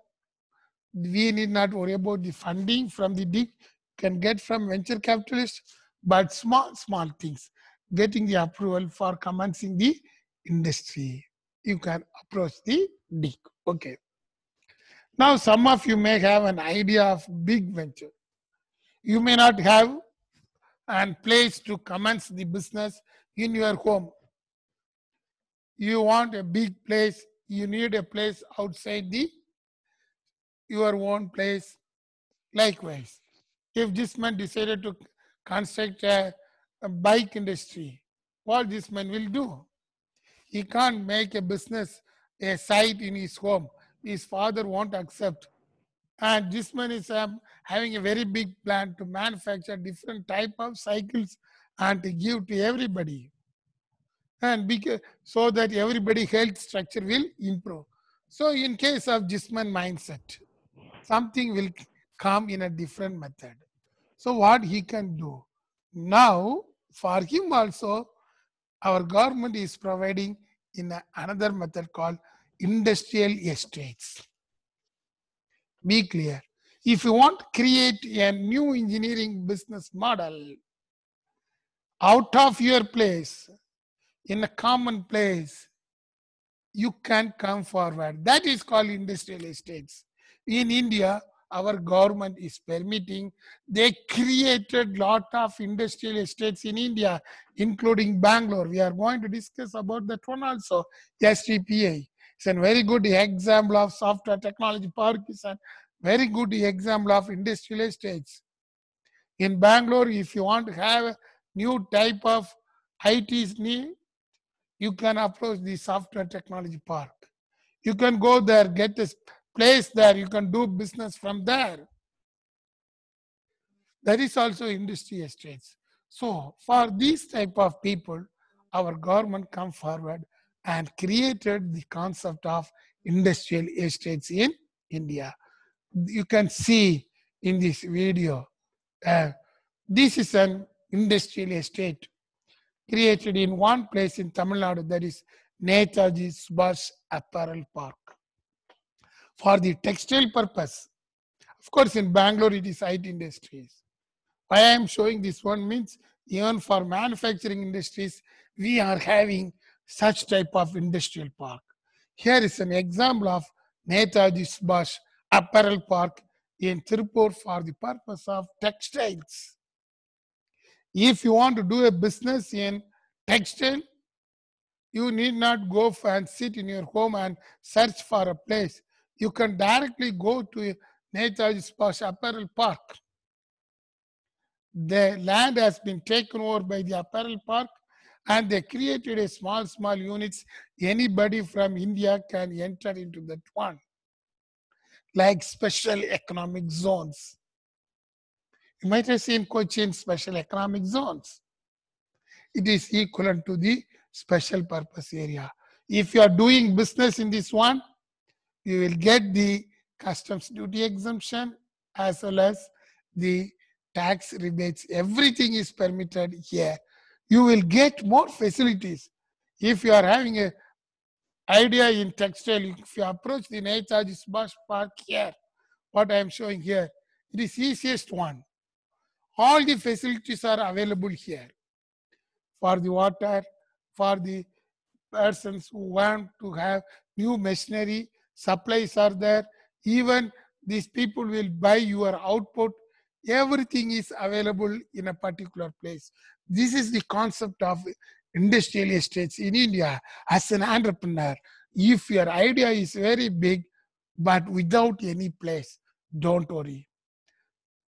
We need not worry about the funding from the big, can get from venture capitalists, but small, small things. Getting the approval for commencing the industry. You can approach the big. Okay. Now, some of you may have an idea of big venture. You may not have an place to commence the business in your home. You want a big place, you need a place outside the your own place. Likewise, if this man decided to construct a, a bike industry, what this man will do? He can't make a business, a site in his home. His father won't accept. And this man is um, having a very big plan to manufacture different type of cycles and to give to everybody. And because, so that everybody health structure will improve. So in case of Jisman mindset, something will come in a different method. So what he can do? Now, for him also, our government is providing in a, another method called industrial estates. Be clear. If you want to create a new engineering business model, out of your place, in a common place, you can come forward. That is called industrial estates. In India, our government is permitting. They created lot of industrial estates in India, including Bangalore. We are going to discuss about that one also, STPA. is a very good example of software technology park. is a very good example of industrial estates. In Bangalore, if you want to have new type of ITs need, you can approach the software technology park. You can go there, get this place there, you can do business from there. There is also industry estates. So for these type of people, our government come forward and created the concept of industrial estates in India. You can see in this video. Uh, this is an industrial estate created in one place in Tamil Nadu, that is Netaji Subhash Apparel Park, for the textile purpose. Of course, in Bangalore, it is IT industries. Why I am showing this one means even for manufacturing industries, we are having such type of industrial park. Here is an example of Netaji Subhash Apparel Park in Tirupur for the purpose of textiles. If you want to do a business in textile, you need not go and sit in your home and search for a place. You can directly go to Netaji Sports Apparel Park. The land has been taken over by the apparel park and they created a small, small units. Anybody from India can enter into that one, like special economic zones you might have seen Cochin Special Economic Zones. It is equivalent to the special purpose area. If you are doing business in this one, you will get the customs duty exemption as well as the tax rebates. Everything is permitted here. You will get more facilities. If you are having an idea in textile, if you approach the nature charges bus park here, what I am showing here, it is easiest one all the facilities are available here for the water, for the persons who want to have new machinery, supplies are there, even these people will buy your output. Everything is available in a particular place. This is the concept of industrial estates in India as an entrepreneur. If your idea is very big, but without any place, don't worry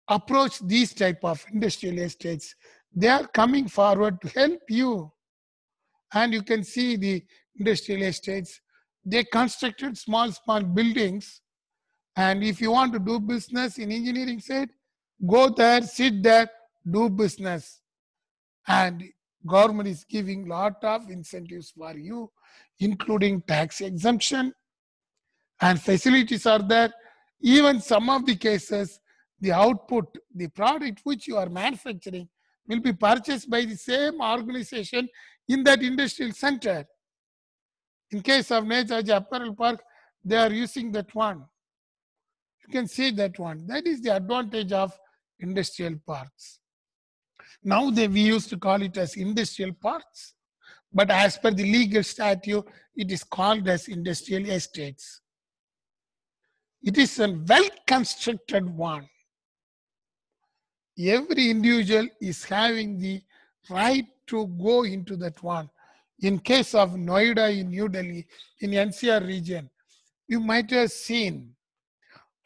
approach these type of industrial estates they are coming forward to help you and you can see the industrial estates they constructed small small buildings and if you want to do business in engineering side go there sit there do business and government is giving lot of incentives for you including tax exemption and facilities are there even some of the cases the output, the product which you are manufacturing will be purchased by the same organization in that industrial center. In case of Nejaji Apparel Park, they are using that one. You can see that one. That is the advantage of industrial parks. Now they, we used to call it as industrial parks, but as per the legal statute, it is called as industrial estates. It is a well constructed one every individual is having the right to go into that one. In case of Noida in New Delhi, in NCR region, you might have seen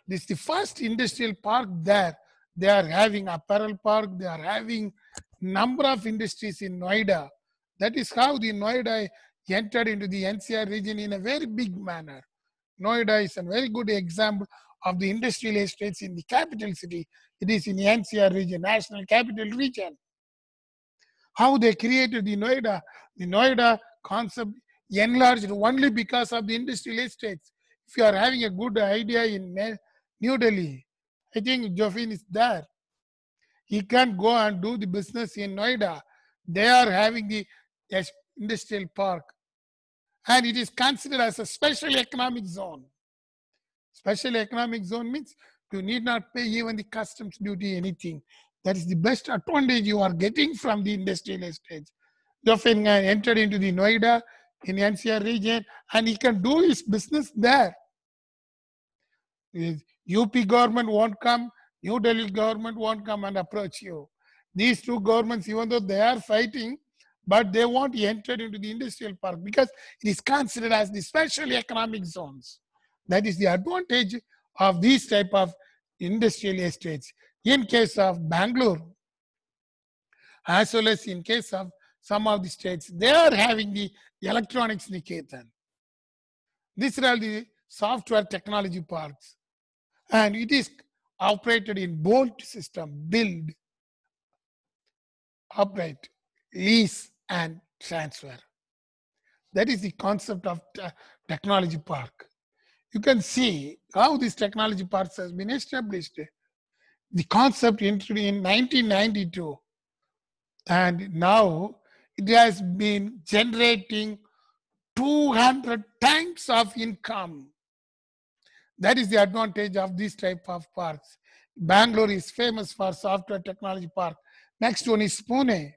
this is the first industrial park there. They are having apparel park, they are having number of industries in Noida. That is how the Noida entered into the NCR region in a very big manner. Noida is a very good example of the industrial estates in the capital city. It is in the NCR region, National Capital Region. How they created the Noida. The Noida concept enlarged only because of the industrial estates. If you are having a good idea in New Delhi, I think Jovin is there. He can go and do the business in Noida. They are having the industrial park. And it is considered as a special economic zone. Special economic zone means you need not pay even the customs duty, anything. That is the best advantage you are getting from the industrial estates. Jofen entered into the Noida in NCR region and he can do his business there. UP government won't come, New Delhi government won't come and approach you. These two governments, even though they are fighting, but they won't enter into the industrial park because it is considered as the special economic zones. That is the advantage of these type of industrial estates. In case of Bangalore, as well as in case of some of the states, they are having the electronics Niketan. These are the software technology parks. And it is operated in bolt system, build, operate, lease, and transfer. That is the concept of technology park you can see how this technology park has been established. The concept introduced in 1992 and now it has been generating 200 times of income. That is the advantage of this type of parks. Bangalore is famous for software technology park. Next one is Pune.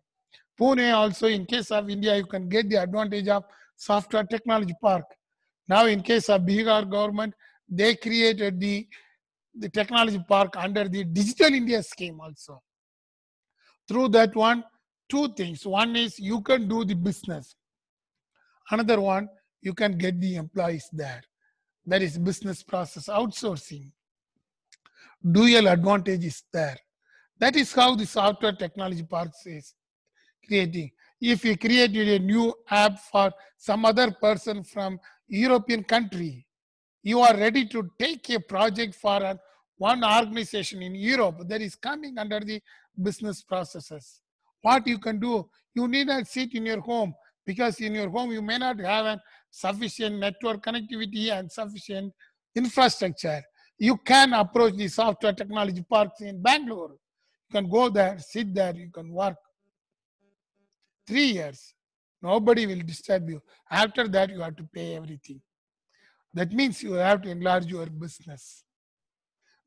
Pune also in case of India, you can get the advantage of software technology park. Now, in case of Bihar government, they created the, the technology park under the Digital India scheme also. Through that one, two things. One is you can do the business. Another one, you can get the employees there. That is business process outsourcing. Dual advantage is there. That is how the software technology parks is creating. If you created a new app for some other person from European country, you are ready to take a project for an, one organization in Europe that is coming under the business processes. What you can do, you need a seat in your home because in your home you may not have a sufficient network connectivity and sufficient infrastructure. You can approach the software technology parks in Bangalore. You can go there, sit there, you can work. Three years. Nobody will disturb you. After that, you have to pay everything. That means you have to enlarge your business.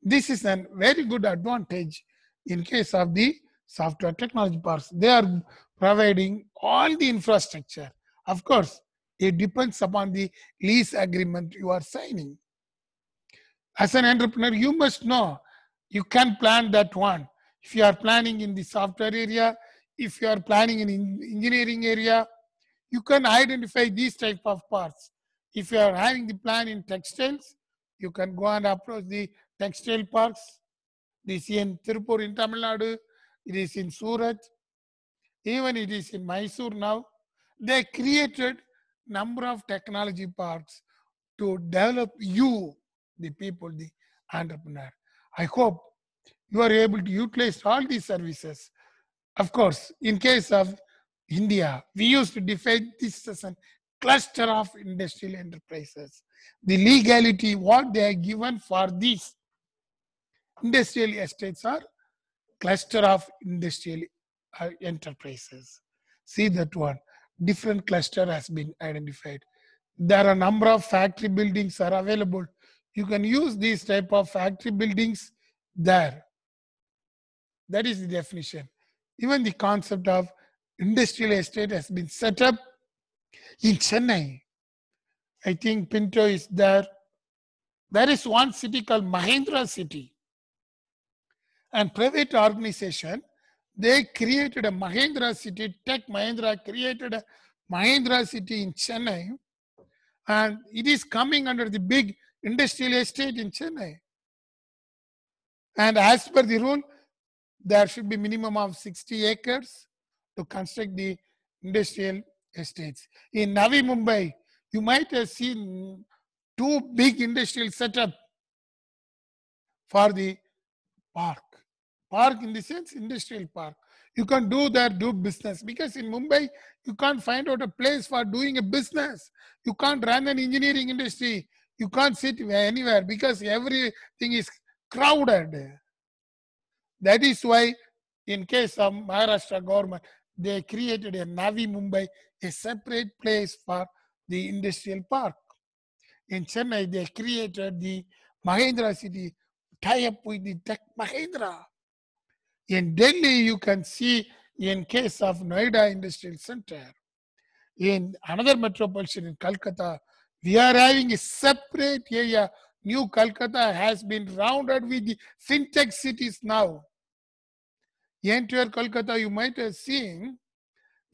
This is a very good advantage in case of the software technology parts. They are providing all the infrastructure. Of course, it depends upon the lease agreement you are signing. As an entrepreneur, you must know you can plan that one. If you are planning in the software area, if you are planning in engineering area, you can identify these type of parts. If you are having the plan in textiles, you can go and approach the textile parks. This is in Tirupur in Tamil Nadu. It is in Surat. Even it is in Mysore now. They created number of technology parks to develop you, the people, the entrepreneur. I hope you are able to utilize all these services. Of course, in case of India, we used to define this as a cluster of industrial enterprises. The legality, what they are given for these industrial estates are cluster of industrial uh, enterprises. See that one. Different cluster has been identified. There are a number of factory buildings are available. You can use these type of factory buildings there. That is the definition. Even the concept of industrial estate has been set up in Chennai. I think Pinto is there. There is one city called Mahindra City. And private organization, they created a Mahindra City, Tech Mahindra created a Mahindra City in Chennai. And it is coming under the big industrial estate in Chennai. And as per the rule, there should be minimum of 60 acres to construct the industrial estates. In Navi Mumbai, you might have seen two big industrial setup for the park. Park in the sense industrial park. You can do that, do business. Because in Mumbai, you can't find out a place for doing a business. You can't run an engineering industry. You can't sit anywhere because everything is crowded. That is why in case of Maharashtra government, they created a Navi Mumbai, a separate place for the industrial park. In Chennai, they created the Mahendra city, tie up with the Tech Mahendra. In Delhi, you can see in case of Noida Industrial Center. In another metropolitan in Calcutta, we are having a separate area. New Calcutta has been rounded with the fintech cities now. The entire Kolkata, you might have seen,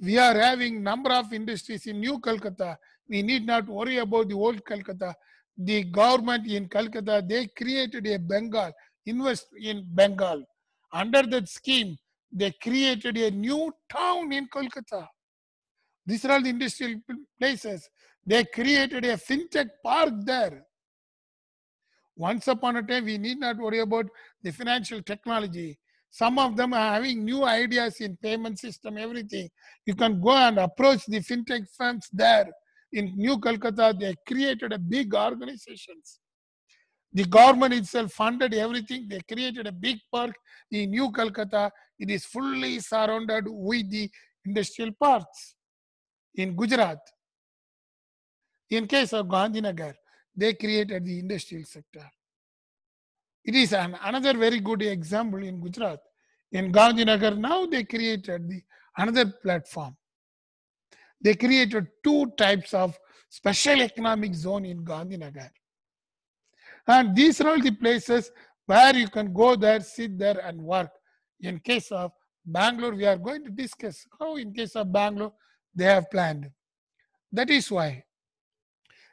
we are having number of industries in new Kolkata. We need not worry about the old Kolkata. The government in Kolkata, they created a Bengal, invest in Bengal. Under that scheme, they created a new town in Kolkata. These are all the industrial places. They created a fintech park there. Once upon a time, we need not worry about the financial technology. Some of them are having new ideas in payment system, everything. You can go and approach the fintech firms there. In New Kolkata, they created a big organizations. The government itself funded everything. They created a big park in New Kolkata. It is fully surrounded with the industrial parks in Gujarat. In case of Gandhinagar, they created the industrial sector. It is an, another very good example in Gujarat. In Gandhinagar, now they created the another platform. They created two types of special economic zone in Gandhinagar. And these are all the places where you can go there, sit there and work. In case of Bangalore, we are going to discuss how in case of Bangalore they have planned. That is why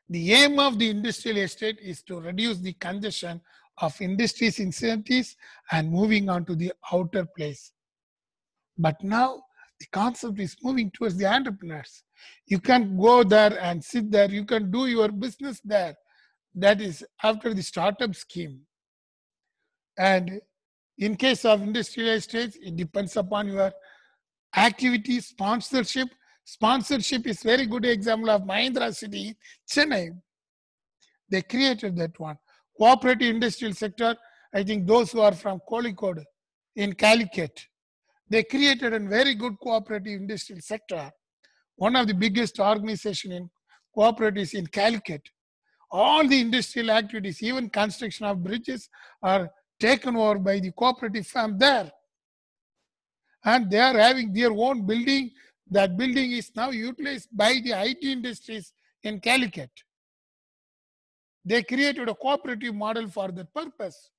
the aim of the industrial estate is to reduce the congestion of industries, incentives and moving on to the outer place. But now the concept is moving towards the entrepreneurs. You can go there and sit there, you can do your business there. That is after the startup scheme. And in case of industrial estates, it depends upon your activity, sponsorship. Sponsorship is very good example of Mahindra City, Chennai. They created that one cooperative industrial sector, I think those who are from Kolikod in Calicut, they created a very good cooperative industrial sector. One of the biggest organization in cooperatives in Calicut. All the industrial activities, even construction of bridges are taken over by the cooperative firm there. And they are having their own building. That building is now utilized by the IT industries in Calicut. They created a cooperative model for that purpose.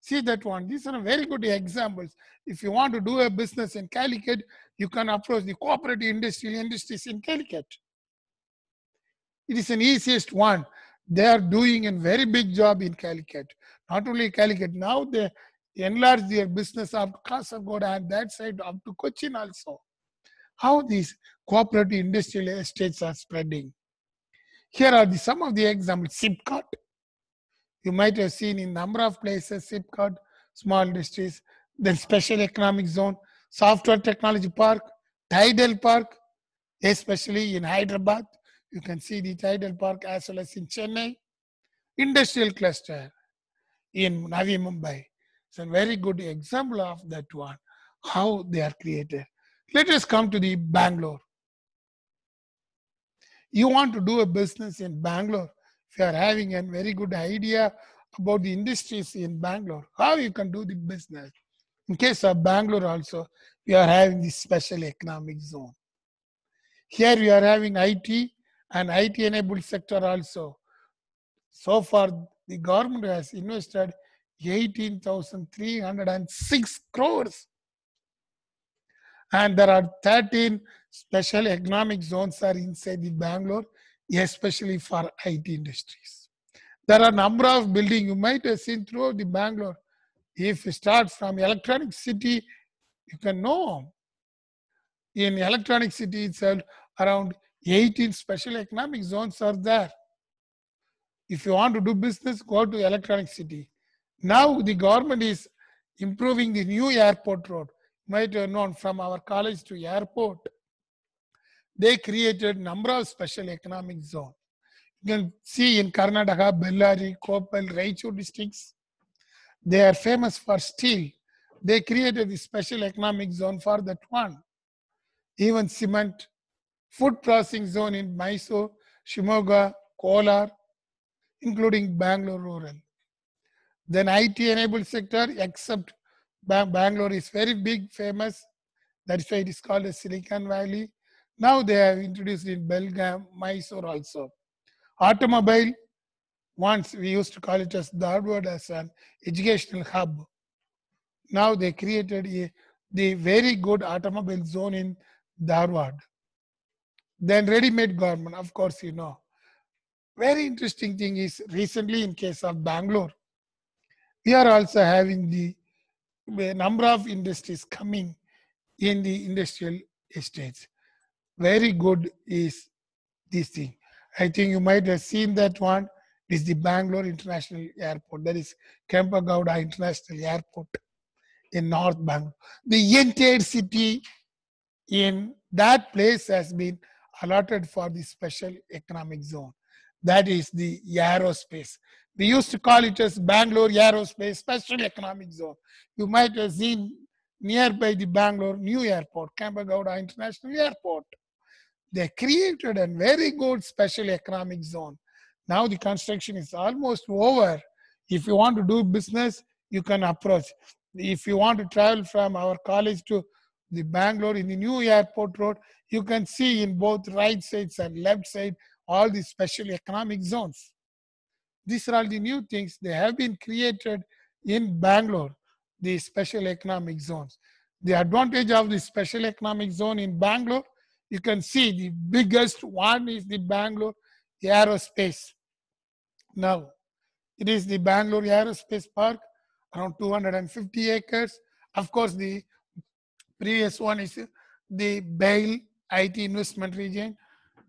See that one. These are very good examples. If you want to do a business in Calicut, you can approach the cooperative industrial industries in Calicut. It is an easiest one. They are doing a very big job in Calicut. Not only Calicut, now they enlarge their business up to Kasargoda and that side up to Cochin also. How these cooperative industrial estates are spreading. Here are the, some of the examples. code You might have seen in number of places, code small industries, then special economic zone, software technology park, tidal park, especially in Hyderabad. You can see the tidal park as well as in Chennai. Industrial cluster in Navi Mumbai. It's a very good example of that one, how they are created. Let us come to the Bangalore you want to do a business in Bangalore, if you are having a very good idea about the industries in Bangalore, how you can do the business. In case of Bangalore also, we are having the special economic zone. Here we are having IT and IT enabled sector also. So far, the government has invested 18,306 crores. And there are 13 special economic zones are inside the Bangalore, especially for IT industries. There are a number of buildings you might have seen throughout the Bangalore. If you start from Electronic City, you can know in Electronic City itself, around 18 special economic zones are there. If you want to do business, go to Electronic City. Now the government is improving the new airport road. might have known from our college to airport they created number of special economic zones. You can see in Karnataka, Bellary, Koppal, Raichur districts, they are famous for steel. They created special economic zone for that one. Even cement, food processing zone in Mysore, Shimoga, Kolar, including Bangalore rural. Then IT enabled sector, except Bangalore is very big, famous. That's why it is called the Silicon Valley now they have introduced in Belgium, Mysore also. Automobile, once we used to call it as the Harvard as an educational hub. Now they created a, the very good automobile zone in Dharwad. Then ready-made garment, of course you know. Very interesting thing is recently in case of Bangalore, we are also having the, the number of industries coming in the industrial estates very good is this thing. I think you might have seen that one. It is the Bangalore International Airport. That is Kempegowda International Airport in North Bangalore. The entire city in that place has been allotted for the special economic zone. That is the aerospace. We used to call it as Bangalore Aerospace Special Economic Zone. You might have seen nearby the Bangalore New Airport, Kambagowda International Airport. They created a very good special economic zone. Now the construction is almost over. If you want to do business, you can approach. If you want to travel from our college to the Bangalore in the new airport road, you can see in both right sides and left side all the special economic zones. These are all the new things. They have been created in Bangalore, the special economic zones. The advantage of the special economic zone in Bangalore you can see the biggest one is the Bangalore Aerospace. Now, it is the Bangalore Aerospace Park, around 250 acres. Of course, the previous one is the Bail IT investment region,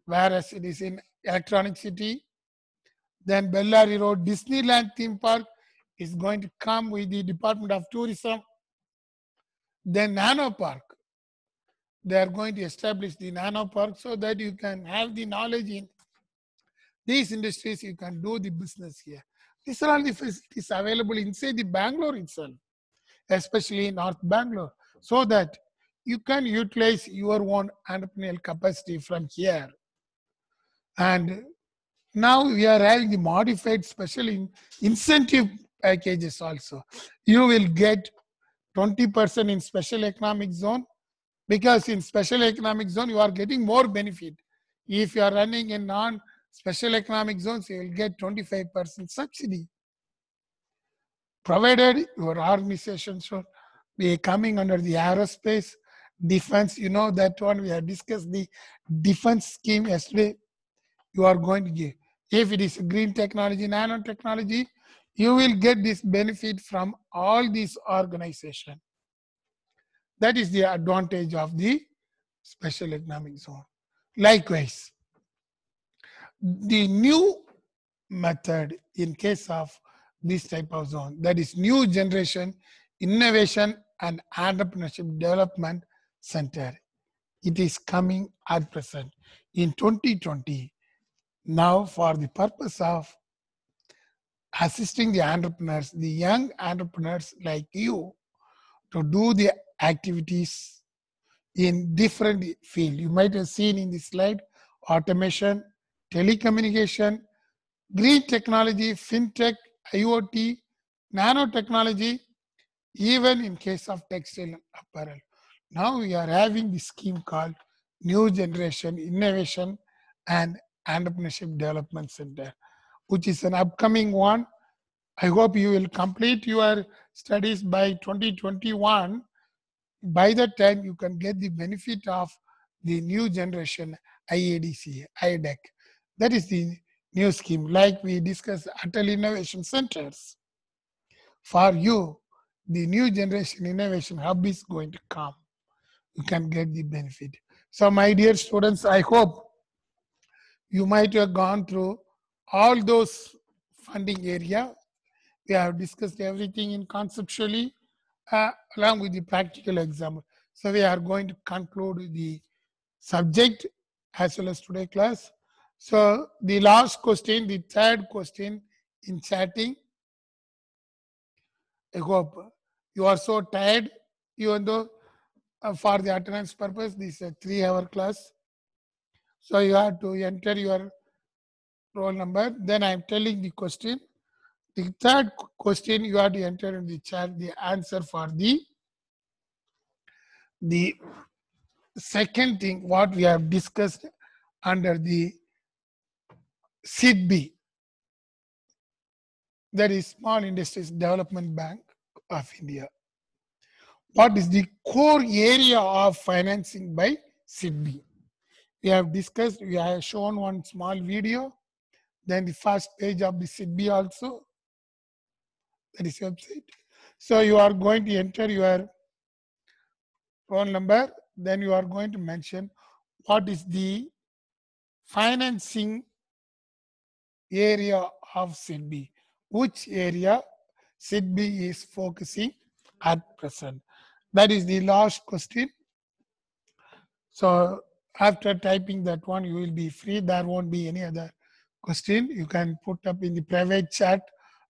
whereas it is in Electronic City. Then Bellary Road Disneyland theme park is going to come with the Department of Tourism. Then Nano Park, they are going to establish the nano park so that you can have the knowledge in these industries, you can do the business here. These are all the facilities available inside the Bangalore itself, especially in North Bangalore, so that you can utilize your own entrepreneurial capacity from here. And now we are having the modified special in incentive packages also. You will get 20% in special economic zone, because in special economic zone you are getting more benefit if you are running in non special economic zones you will get 25% subsidy provided your organization should be coming under the aerospace defense you know that one we have discussed the defense scheme yesterday you are going to get if it is green technology nanotechnology you will get this benefit from all these organization that is the advantage of the special economic zone. Likewise, the new method in case of this type of zone, that is new generation, innovation and entrepreneurship development center. It is coming at present in 2020 now for the purpose of assisting the entrepreneurs, the young entrepreneurs like you to do the activities in different field. You might have seen in this slide, automation, telecommunication, green technology, fintech, IoT, nanotechnology, even in case of textile and apparel. Now we are having this scheme called New Generation Innovation and Entrepreneurship Development Center, which is an upcoming one. I hope you will complete your studies by 2021 by that time you can get the benefit of the new generation IADC, IDEC. That is the new scheme, like we discussed Atal Innovation Centers. For you, the new generation innovation hub is going to come. You can get the benefit. So, my dear students, I hope you might have gone through all those funding area. We have discussed everything in conceptually uh, along with the practical example. So we are going to conclude the subject as well as today class. So the last question, the third question in chatting. I hope you are so tired, even though uh, for the attendance purpose, this is a three hour class. So you have to enter your roll number. Then I am telling the question. The third question you have to enter in the chat the answer for the the second thing what we have discussed under the SIDB that is Small Industries Development Bank of India. What is the core area of financing by SIDB? We have discussed, we have shown one small video, then the first page of the SIDB also, that is website. So you are going to enter your phone number, then you are going to mention what is the financing area of SIDBI, which area SIDBI is focusing at present. That is the last question. So after typing that one, you will be free. There won't be any other question. You can put up in the private chat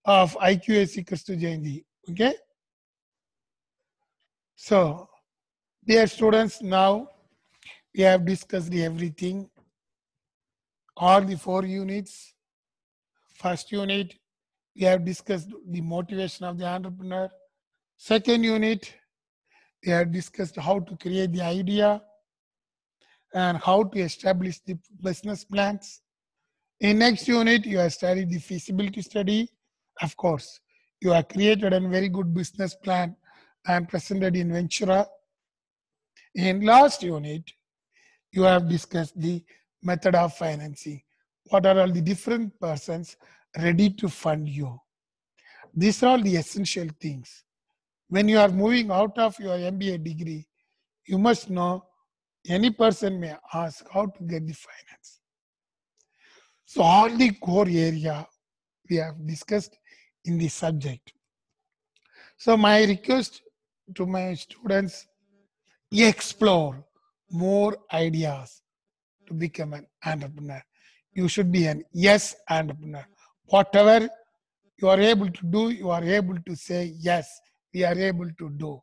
of IQS equals to Jayanti. Okay? So, dear students, now we have discussed everything, all the four units. First unit, we have discussed the motivation of the entrepreneur. Second unit, we have discussed how to create the idea and how to establish the business plans. In next unit, you have studied the feasibility study of course, you have created a very good business plan and presented in Ventura. In last unit, you have discussed the method of financing. What are all the different persons ready to fund you? These are all the essential things. When you are moving out of your MBA degree, you must know any person may ask how to get the finance. So all the core area we have discussed in the subject. So my request to my students, explore more ideas to become an entrepreneur. You should be an yes entrepreneur. Whatever you are able to do, you are able to say yes, we are able to do.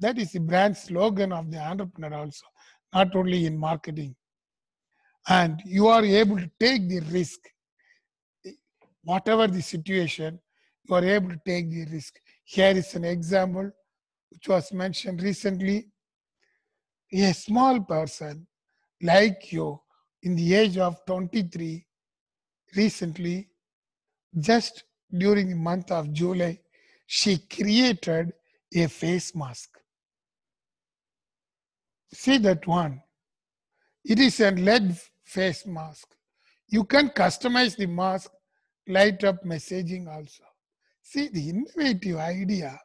That is the brand slogan of the entrepreneur also, not only in marketing. And you are able to take the risk. Whatever the situation, you are able to take the risk. Here is an example which was mentioned recently. A small person like you in the age of 23 recently, just during the month of July, she created a face mask. See that one. It is a lead face mask. You can customize the mask, light up messaging also. See the innovative idea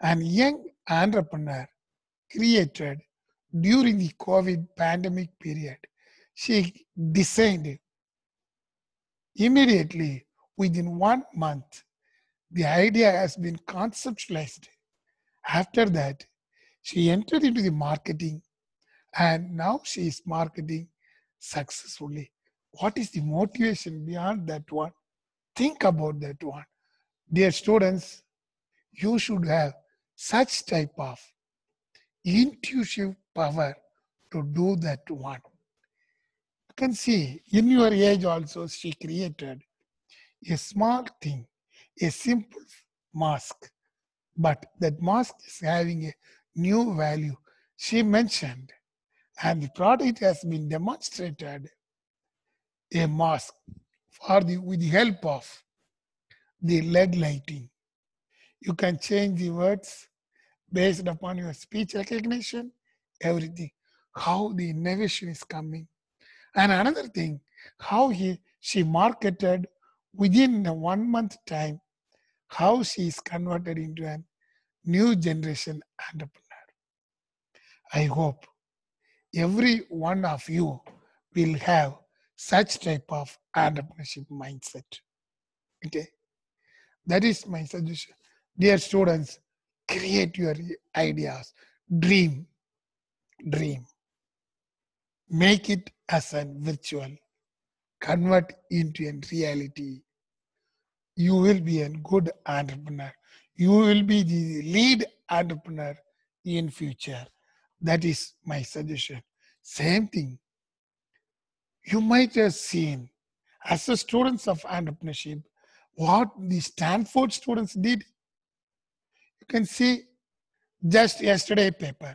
an young entrepreneur created during the COVID pandemic period. She designed immediately within one month. The idea has been conceptualized. After that, she entered into the marketing and now she is marketing successfully. What is the motivation beyond that one? Think about that one dear students, you should have such type of intuitive power to do that one. You can see in your age also she created a small thing, a simple mask, but that mask is having a new value. She mentioned, and the product has been demonstrated a mask for the with the help of the LED lighting. You can change the words based upon your speech recognition, everything. How the innovation is coming. And another thing, how he she marketed within one month time, how she is converted into a new generation entrepreneur. I hope every one of you will have such type of entrepreneurship mindset. Okay. That is my suggestion. Dear students, create your ideas. Dream. Dream. Make it as a virtual. Convert into a reality. You will be a good entrepreneur. You will be the lead entrepreneur in future. That is my suggestion. Same thing. You might have seen as the students of entrepreneurship, what the Stanford students did. You can see just yesterday paper.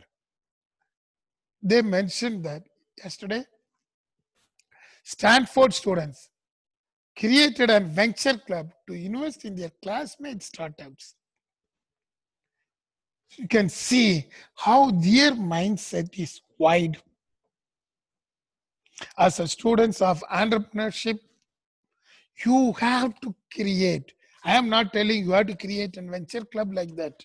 They mentioned that yesterday Stanford students created a venture club to invest in their classmates' startups. You can see how their mindset is wide. As a students of entrepreneurship, you have to create. I am not telling you have to create an venture club like that.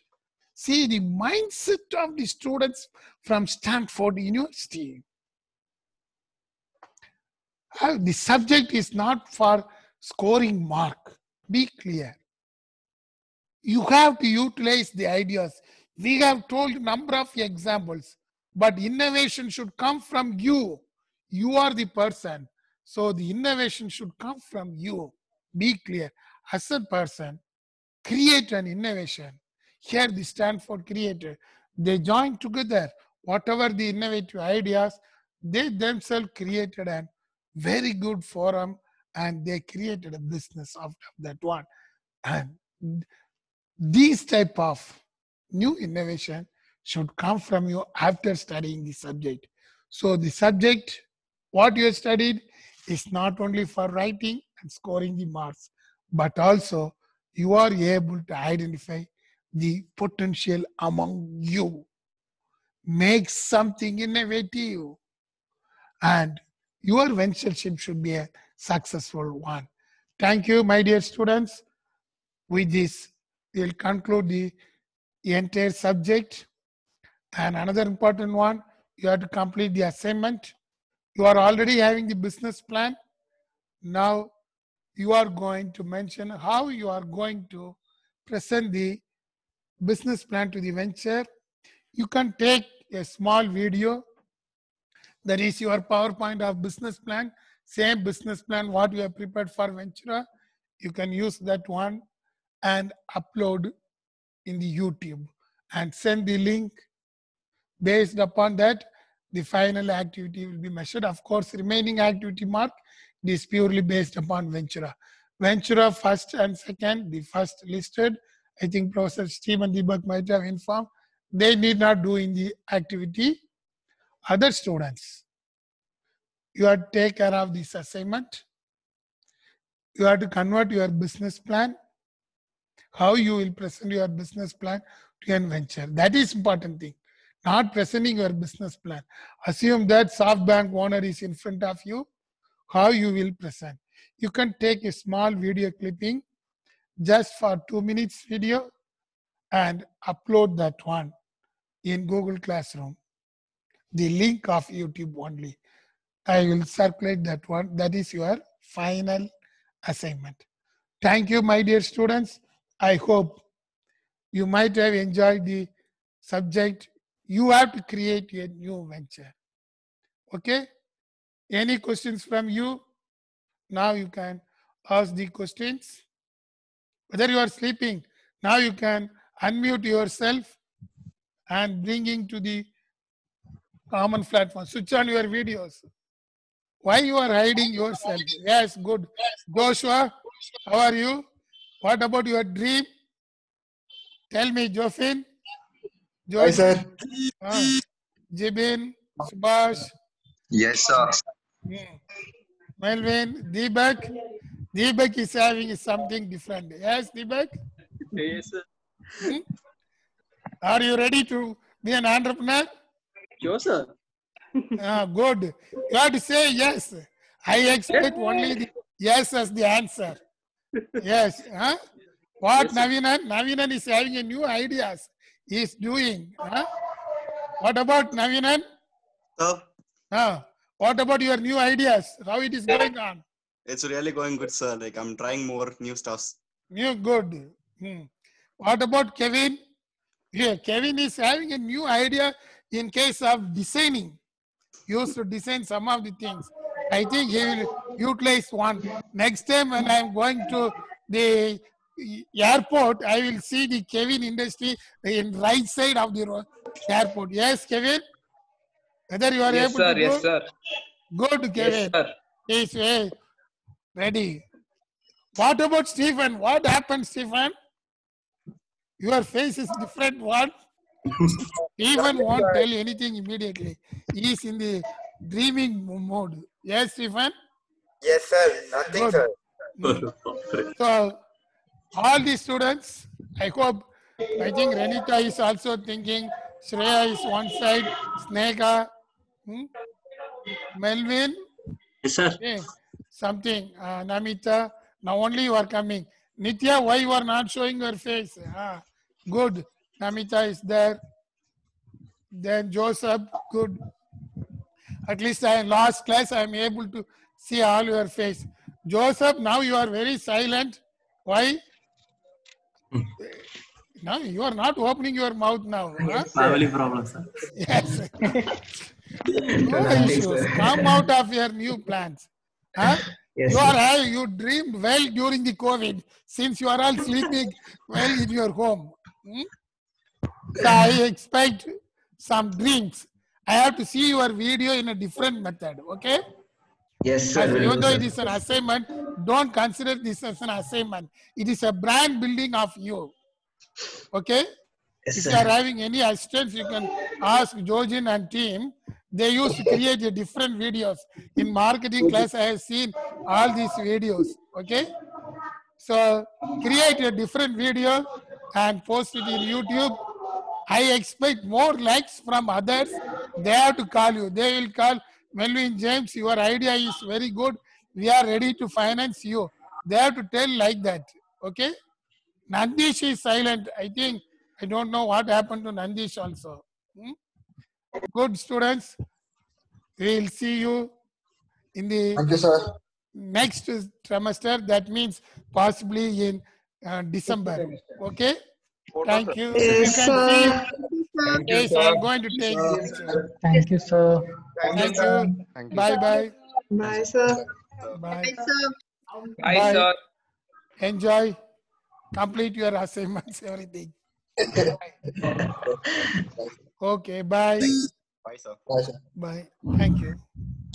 See the mindset of the students from Stanford University. Uh, the subject is not for scoring mark. Be clear. You have to utilize the ideas. We have told number of examples, but innovation should come from you. You are the person. So the innovation should come from you. Be clear. As a person, create an innovation. Here the Stanford created. They joined together. Whatever the innovative ideas, they themselves created a very good forum and they created a business out of that one. And these type of new innovation should come from you after studying the subject. So the subject, what you studied, is not only for writing and scoring the marks, but also you are able to identify the potential among you. Make something innovative. And your venture should be a successful one. Thank you, my dear students. With this, we'll conclude the entire subject. And another important one, you have to complete the assignment. You are already having the business plan. Now you are going to mention how you are going to present the business plan to the venture. You can take a small video that is your PowerPoint of business plan, same business plan what you have prepared for Ventura. You can use that one and upload in the YouTube and send the link. Based upon that, the final activity will be measured. Of course, remaining activity mark is purely based upon Ventura. Ventura first and second, the first listed, I think Professor Stephen Debug might have informed, they need not do in the activity. Other students, you have to take care of this assignment. You have to convert your business plan, how you will present your business plan to an venture. That is important thing not presenting your business plan. Assume that SoftBank owner is in front of you, how you will present. You can take a small video clipping just for two minutes video and upload that one in Google Classroom. The link of YouTube only. I will circulate that one. That is your final assignment. Thank you, my dear students. I hope you might have enjoyed the subject you have to create a new venture. Okay? Any questions from you? Now you can ask the questions. Whether you are sleeping, now you can unmute yourself and bringing to the common platform. Switch on your videos. Why you are hiding yourself? Yes, good. Joshua, how are you? What about your dream? Tell me, Joffin. Hi, sir. Uh, Jibin, Subhash. Yes, sir. Hmm. Melvin, Deepak. Deepak is having something different. Yes, Deepak? Yes, sir. Hmm? Are you ready to be an entrepreneur? Sure, sir. Ah, good. You have to say yes. I expect yes. only the yes as the answer. Yes. Huh? What yes, Navinan? Navinan is having a new ideas is doing. Huh? What about Navinan? Sir. Huh? What about your new ideas? How it is yeah. going on? It's really going good, sir. Like I'm trying more new stuffs. New good. Hmm. What about Kevin? Yeah, Kevin is having a new idea in case of designing. used to design some of the things. I think he will utilize one. Next time when I'm going to the airport, I will see the Kevin industry in right side of the airport. Yes, Kevin? Whether you are yes, able sir, to Yes, go? sir. Good, Kevin. Yes, sir. Yes, ready. What about Stephen? What happened, Stephen? Your face is different. What? Stephen won't tell anything immediately. He is in the dreaming mode. Yes, Stephen? Yes, sir. Nothing, Good. sir. so, all the students. I hope, I think Renita is also thinking, Shreya is one side, Sneka, hmm? Melvin, yes, sir. Okay. something, uh, Namita, now only you are coming. Nitya, why you are not showing your face? Ah, good, Namita is there. Then Joseph, good. At least I last class I am able to see all your face. Joseph, now you are very silent. Why? Now you are not opening your mouth now. huh? Family problem, sir. Yes. no issues. Come out of your new plans. Huh? Yes, you are you dreamed well during the COVID since you are all sleeping well in your home. Hmm? So I expect some dreams. I have to see your video in a different method. Okay. Yes, sir. even though it is an assignment, don't consider this as an assignment. It is a brand building of you. Okay? Yes, if sir. you are having any assistance, you can ask Georgian and team. They used to create a different videos. In marketing class, I have seen all these videos. Okay? So create a different video and post it in YouTube. I expect more likes from others. They have to call you. They will call Melvin James, your idea is very good. We are ready to finance you. They have to tell like that. Okay? Nandish is silent. I think, I don't know what happened to Nandish also. Hmm? Good students. We'll see you in the you, next trimester. That means possibly in uh, December. Okay? Thank you. Yes, you sir. Thank yes, sir. I'm going to take this. Thank you, sir. Thank you. Thank you. Bye, bye. Bye, sir. Bye, sir. bye. sir. Enjoy. Complete your assignments, everything. okay, bye. Bye, sir. Bye, sir. Bye. Thank you.